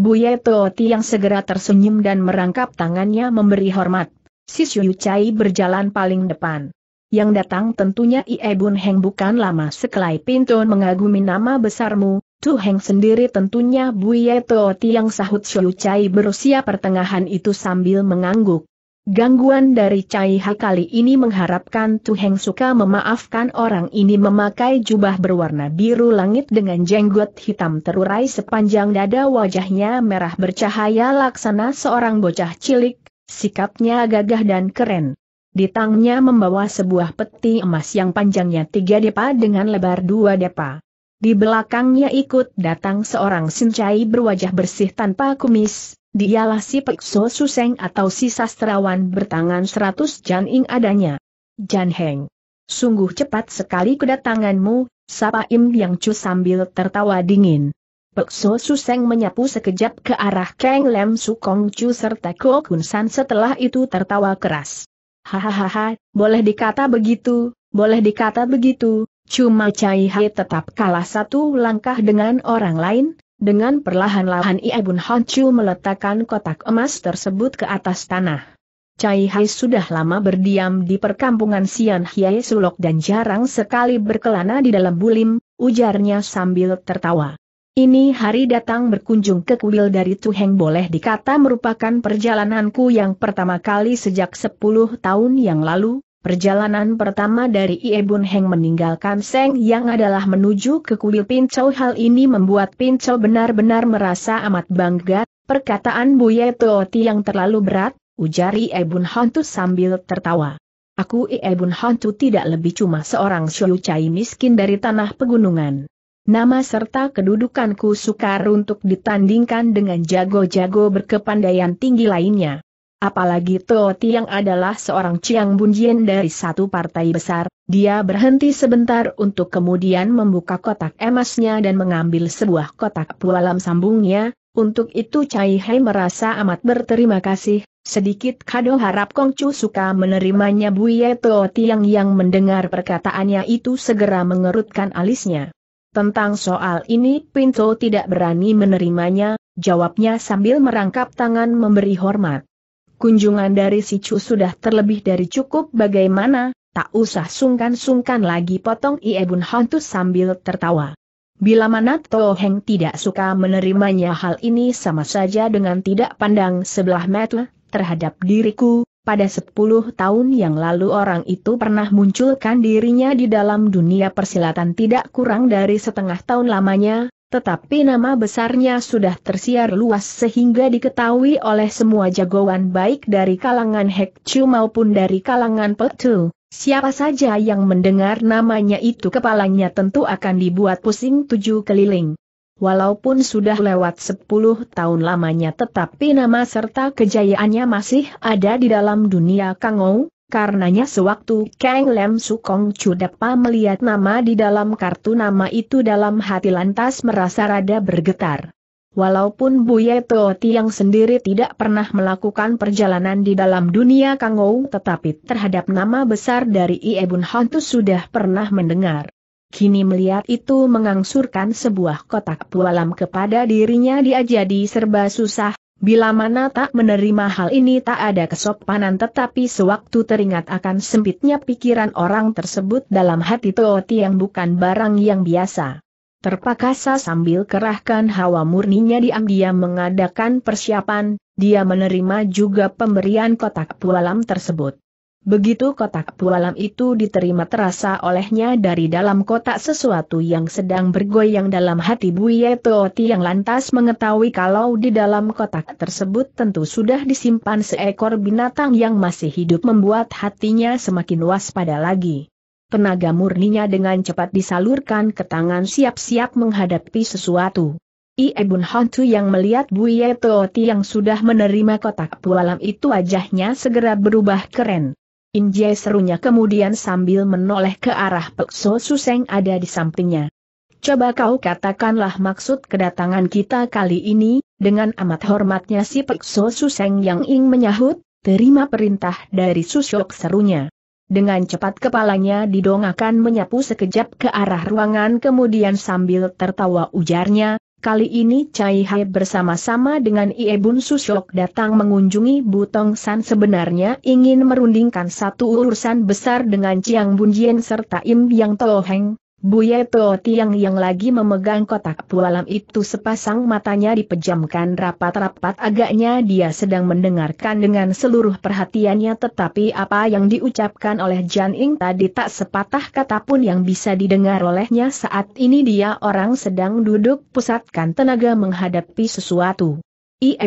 S1: Bu Ye Tooti yang segera tersenyum dan merangkap tangannya memberi hormat. Si Shuyu Chai berjalan paling depan. Yang datang tentunya Ie Bun Heng bukan lama sekelai pintu mengagumi nama besarmu, Tu Heng sendiri tentunya Bu Ye Tooti yang sahut Shuyu Chai berusia pertengahan itu sambil mengangguk. Gangguan dari Cai Ha kali ini mengharapkan Tu Heng suka memaafkan orang ini memakai jubah berwarna biru langit dengan jenggot hitam terurai sepanjang dada wajahnya merah bercahaya laksana seorang bocah cilik, sikapnya gagah dan keren. Di tangannya membawa sebuah peti emas yang panjangnya tiga depa dengan lebar dua depa. Di belakangnya ikut datang seorang sincai berwajah bersih tanpa kumis, Dialah si Pekso Suseng atau si sastrawan bertangan seratus Jan Ing adanya. Jan Heng. Sungguh cepat sekali kedatanganmu, sapa Im Yang Chu sambil tertawa dingin. Pekso Suseng menyapu sekejap ke arah Kang Lem Sukong Chu serta Ko Kun San setelah itu tertawa keras. Hahaha, boleh dikata begitu, boleh dikata begitu, cuma Cai Hai tetap kalah satu langkah dengan orang lain, dengan perlahan-lahan iebun Honchu meletakkan kotak emas tersebut ke atas tanah. Cai Hai sudah lama berdiam di perkampungan Sian Hiai Sulok dan jarang sekali berkelana di dalam bulim, ujarnya sambil tertawa. Ini hari datang berkunjung ke kuil dari Tuheng boleh dikata merupakan perjalananku yang pertama kali sejak 10 tahun yang lalu, Perjalanan pertama dari Ie Bun Heng meninggalkan Seng Yang adalah menuju ke kuil Pincau. Hal ini membuat Pincau benar-benar merasa amat bangga, perkataan Buye Tooti yang terlalu berat, ujari Ie Bun sambil tertawa. Aku Ie Bun tu tidak lebih cuma seorang syucai miskin dari tanah pegunungan. Nama serta kedudukanku sukar untuk ditandingkan dengan jago-jago berkepandaian tinggi lainnya. Apalagi Tuo Tiang adalah seorang Chiang Bunjien dari satu partai besar, dia berhenti sebentar untuk kemudian membuka kotak emasnya dan mengambil sebuah kotak pualam sambungnya, untuk itu Cai Hai merasa amat berterima kasih, sedikit kado harap Kong Chu suka menerimanya Buye Tuo Tiang yang mendengar perkataannya itu segera mengerutkan alisnya. Tentang soal ini Pinto tidak berani menerimanya, jawabnya sambil merangkap tangan memberi hormat kunjungan dari si Chu sudah terlebih dari cukup bagaimana, tak usah sungkan-sungkan lagi potong Iebun Hantu sambil tertawa. Bila mana Toh Heng tidak suka menerimanya hal ini sama saja dengan tidak pandang sebelah mata terhadap diriku, pada 10 tahun yang lalu orang itu pernah munculkan dirinya di dalam dunia persilatan tidak kurang dari setengah tahun lamanya, tetapi nama besarnya sudah tersiar luas sehingga diketahui oleh semua jagoan baik dari kalangan Hekcu maupun dari kalangan Petu. Siapa saja yang mendengar namanya itu kepalanya tentu akan dibuat pusing tujuh keliling. Walaupun sudah lewat sepuluh tahun lamanya tetapi nama serta kejayaannya masih ada di dalam dunia Kangou, Karenanya sewaktu Kang Lem Sukong Chudepa melihat nama di dalam kartu nama itu dalam hati lantas merasa rada bergetar. Walaupun Buye Tooti yang sendiri tidak pernah melakukan perjalanan di dalam dunia Kangou tetapi terhadap nama besar dari Iebun itu sudah pernah mendengar. Kini melihat itu mengangsurkan sebuah kotak pualam kepada dirinya dia jadi serba susah, Bila mana tak menerima hal ini tak ada kesopanan tetapi sewaktu teringat akan sempitnya pikiran orang tersebut dalam hati Tooti yang bukan barang yang biasa. Terpaksa sambil kerahkan hawa murninya diam-diam mengadakan persiapan, dia menerima juga pemberian kotak pualam tersebut. Begitu kotak pualam itu diterima terasa olehnya dari dalam kotak sesuatu yang sedang bergoyang dalam hati Buye Tooti yang lantas mengetahui kalau di dalam kotak tersebut tentu sudah disimpan seekor binatang yang masih hidup membuat hatinya semakin waspada lagi. Tenaga murninya dengan cepat disalurkan ke tangan siap-siap menghadapi sesuatu. Iebun Hantu yang melihat Buye Tooti yang sudah menerima kotak pualam itu wajahnya segera berubah keren. Injai serunya kemudian sambil menoleh ke arah Pekso Suseng ada di sampingnya. Coba kau katakanlah maksud kedatangan kita kali ini, dengan amat hormatnya si Pekso Suseng yang ingin menyahut, terima perintah dari Susyok serunya. Dengan cepat kepalanya didongakan menyapu sekejap ke arah ruangan kemudian sambil tertawa ujarnya, Kali ini Cai Hai bersama-sama dengan Ie Bun Susyok datang mengunjungi Butong San sebenarnya ingin merundingkan satu urusan besar dengan Chiang Bun Jien serta Im Yang Toheng, Buye Toh Tiang yang lagi memegang kotak pualam itu sepasang matanya dipejamkan rapat-rapat agaknya dia sedang mendengarkan dengan seluruh perhatiannya tetapi apa yang diucapkan oleh Jan Ing tadi tak sepatah kata pun yang bisa didengar olehnya saat ini dia orang sedang duduk pusatkan tenaga menghadapi sesuatu.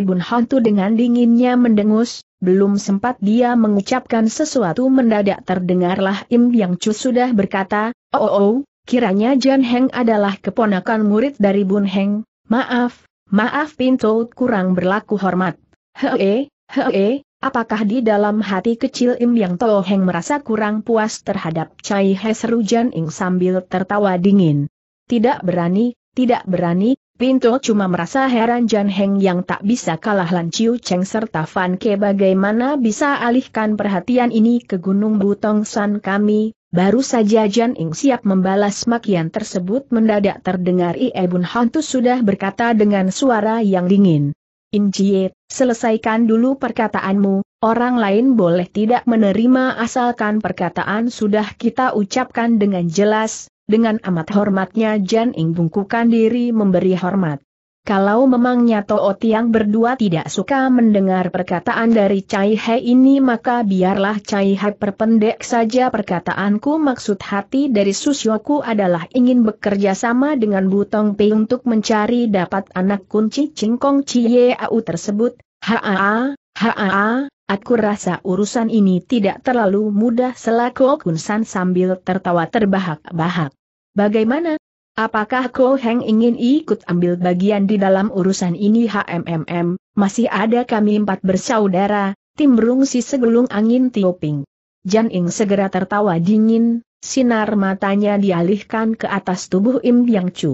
S1: Bun Hantu dengan dinginnya mendengus, belum sempat dia mengucapkan sesuatu mendadak terdengarlah Im Yang Chu sudah berkata, Oh oh, oh kiranya Jan Heng adalah keponakan murid dari Bun Heng, maaf, maaf Pinto kurang berlaku hormat. Hee, hee, apakah di dalam hati kecil Im Yang Toh Heng merasa kurang puas terhadap Cai He seru Jan Ing sambil tertawa dingin. Tidak berani, tidak berani, Pinto cuma merasa heran Jan Heng yang tak bisa kalah Lan Chiu Cheng serta Fan Ke bagaimana bisa alihkan perhatian ini ke Gunung Butong San kami, Baru saja Jan Ing siap membalas makian tersebut mendadak terdengar Iebun Hantu sudah berkata dengan suara yang dingin. Jie, selesaikan dulu perkataanmu, orang lain boleh tidak menerima asalkan perkataan sudah kita ucapkan dengan jelas, dengan amat hormatnya Jan Ing bungkukan diri memberi hormat. Kalau memangnya Too Tiang berdua tidak suka mendengar perkataan dari Cai He ini maka biarlah Cai He perpendek saja perkataanku maksud hati dari Susyoku adalah ingin bekerja sama dengan Butong Pei untuk mencari dapat anak kunci Cingkong Cie Au tersebut, haa, haa, Aku rasa urusan ini tidak terlalu mudah selaku Kunsan sambil tertawa terbahak-bahak. Bagaimana? Apakah Ko Heng ingin ikut ambil bagian di dalam urusan ini HMMM, masih ada kami empat bersaudara, timbrung si segelung angin tioping. Jan Ing segera tertawa dingin, sinar matanya dialihkan ke atas tubuh Im Yang Chu.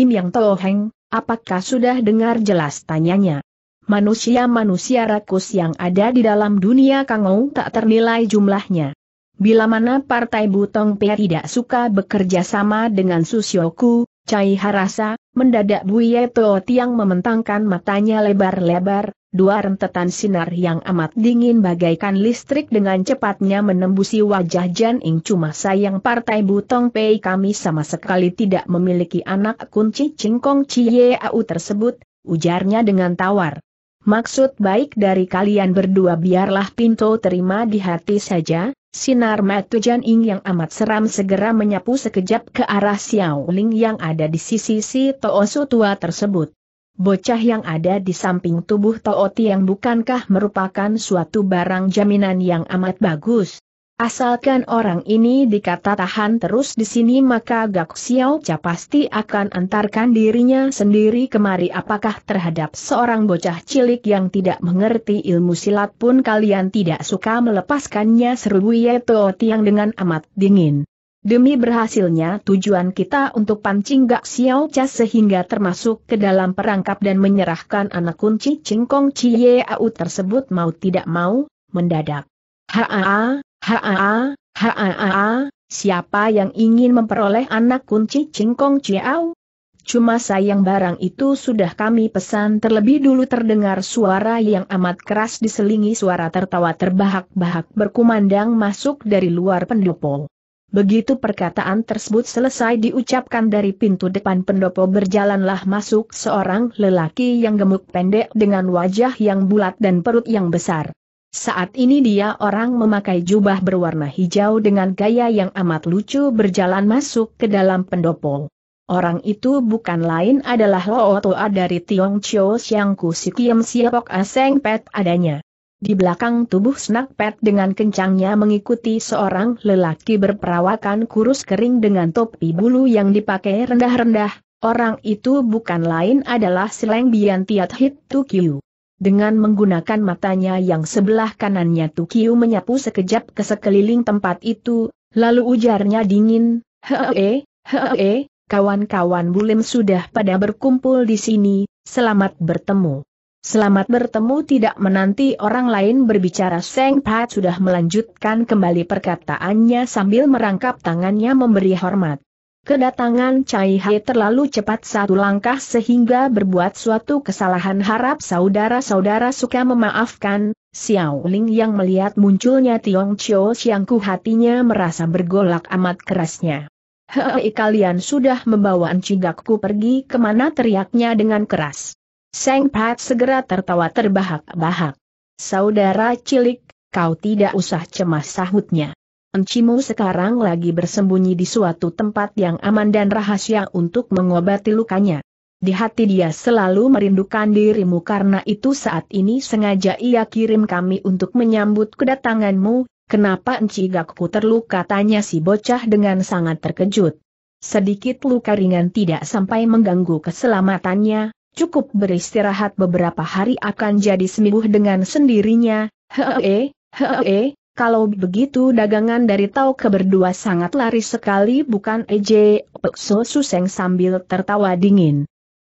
S1: Im Yang Toh Heng, apakah sudah dengar jelas tanyanya? Manusia-manusia rakus yang ada di dalam dunia Kangou tak ternilai jumlahnya. Bila mana Partai Butong Pe tidak suka bekerja sama dengan Susyoku, Cai Harasa, mendadak Buye Teo Tiang mementangkan matanya lebar-lebar, dua rentetan sinar yang amat dingin bagaikan listrik dengan cepatnya menembusi wajah Jan Ing cuma sayang Partai Butong Pei kami sama sekali tidak memiliki anak kunci Cingkong Cie Au tersebut, ujarnya dengan tawar. Maksud baik dari kalian berdua biarlah pintu terima di hati saja, Sinar mata Janing yang amat seram segera menyapu sekejap ke arah Xiao Ling yang ada di sisi si Toosu tua tersebut. Bocah yang ada di samping tubuh Tooti yang bukankah merupakan suatu barang jaminan yang amat bagus. Asalkan orang ini dikata tahan terus di sini maka Gak Xiao Cha pasti akan antarkan dirinya sendiri kemari apakah terhadap seorang bocah cilik yang tidak mengerti ilmu silat pun kalian tidak suka melepaskannya seru Ye Tiang dengan amat dingin. Demi berhasilnya tujuan kita untuk pancing Gak Xiao Cha sehingga termasuk ke dalam perangkap dan menyerahkan anak kunci Cingkong Cie Au tersebut mau tidak mau, mendadak. Haa, Haa, haa, siapa yang ingin memperoleh anak kunci cingkong ciao? Cuma sayang barang itu sudah kami pesan terlebih dulu terdengar suara yang amat keras diselingi suara tertawa terbahak-bahak berkumandang masuk dari luar pendopo. Begitu perkataan tersebut selesai diucapkan dari pintu depan pendopo berjalanlah masuk seorang lelaki yang gemuk pendek dengan wajah yang bulat dan perut yang besar. Saat ini dia orang memakai jubah berwarna hijau dengan gaya yang amat lucu berjalan masuk ke dalam pendopo. Orang itu bukan lain adalah Lo Toa dari Tiong Chiu Siang Ku Sikiem Siapok Aseng Pet adanya. Di belakang tubuh Snak Pet dengan kencangnya mengikuti seorang lelaki berperawakan kurus kering dengan topi bulu yang dipakai rendah-rendah, orang itu bukan lain adalah Sileng Bian Tiat Hit Kiu. Dengan menggunakan matanya yang sebelah kanannya Tukiu menyapu sekejap ke sekeliling tempat itu, lalu ujarnya dingin, Hee, hee, kawan-kawan Bulim sudah pada berkumpul di sini, selamat bertemu. Selamat bertemu tidak menanti orang lain berbicara Seng Pat sudah melanjutkan kembali perkataannya sambil merangkap tangannya memberi hormat. Kedatangan Cai Hai terlalu cepat satu langkah sehingga berbuat suatu kesalahan harap saudara-saudara suka memaafkan, Xiao Ling yang melihat munculnya Tiong Chiu Xiangku hatinya merasa bergolak amat kerasnya. Hei kalian sudah membawa encigakku pergi kemana teriaknya dengan keras. Seng Pat segera tertawa terbahak-bahak. Saudara cilik, kau tidak usah cemas sahutnya. Encimu sekarang lagi bersembunyi di suatu tempat yang aman dan rahasia untuk mengobati lukanya. Di hati dia selalu merindukan dirimu karena itu saat ini sengaja ia kirim kami untuk menyambut kedatanganmu, kenapa Enci Gakku terluka tanya si bocah dengan sangat terkejut. Sedikit luka ringan tidak sampai mengganggu keselamatannya, cukup beristirahat beberapa hari akan jadi sembuh dengan sendirinya, hee, hee, kalau begitu dagangan dari Tau ke berdua sangat laris sekali bukan Ej Pekso Suseng sambil tertawa dingin.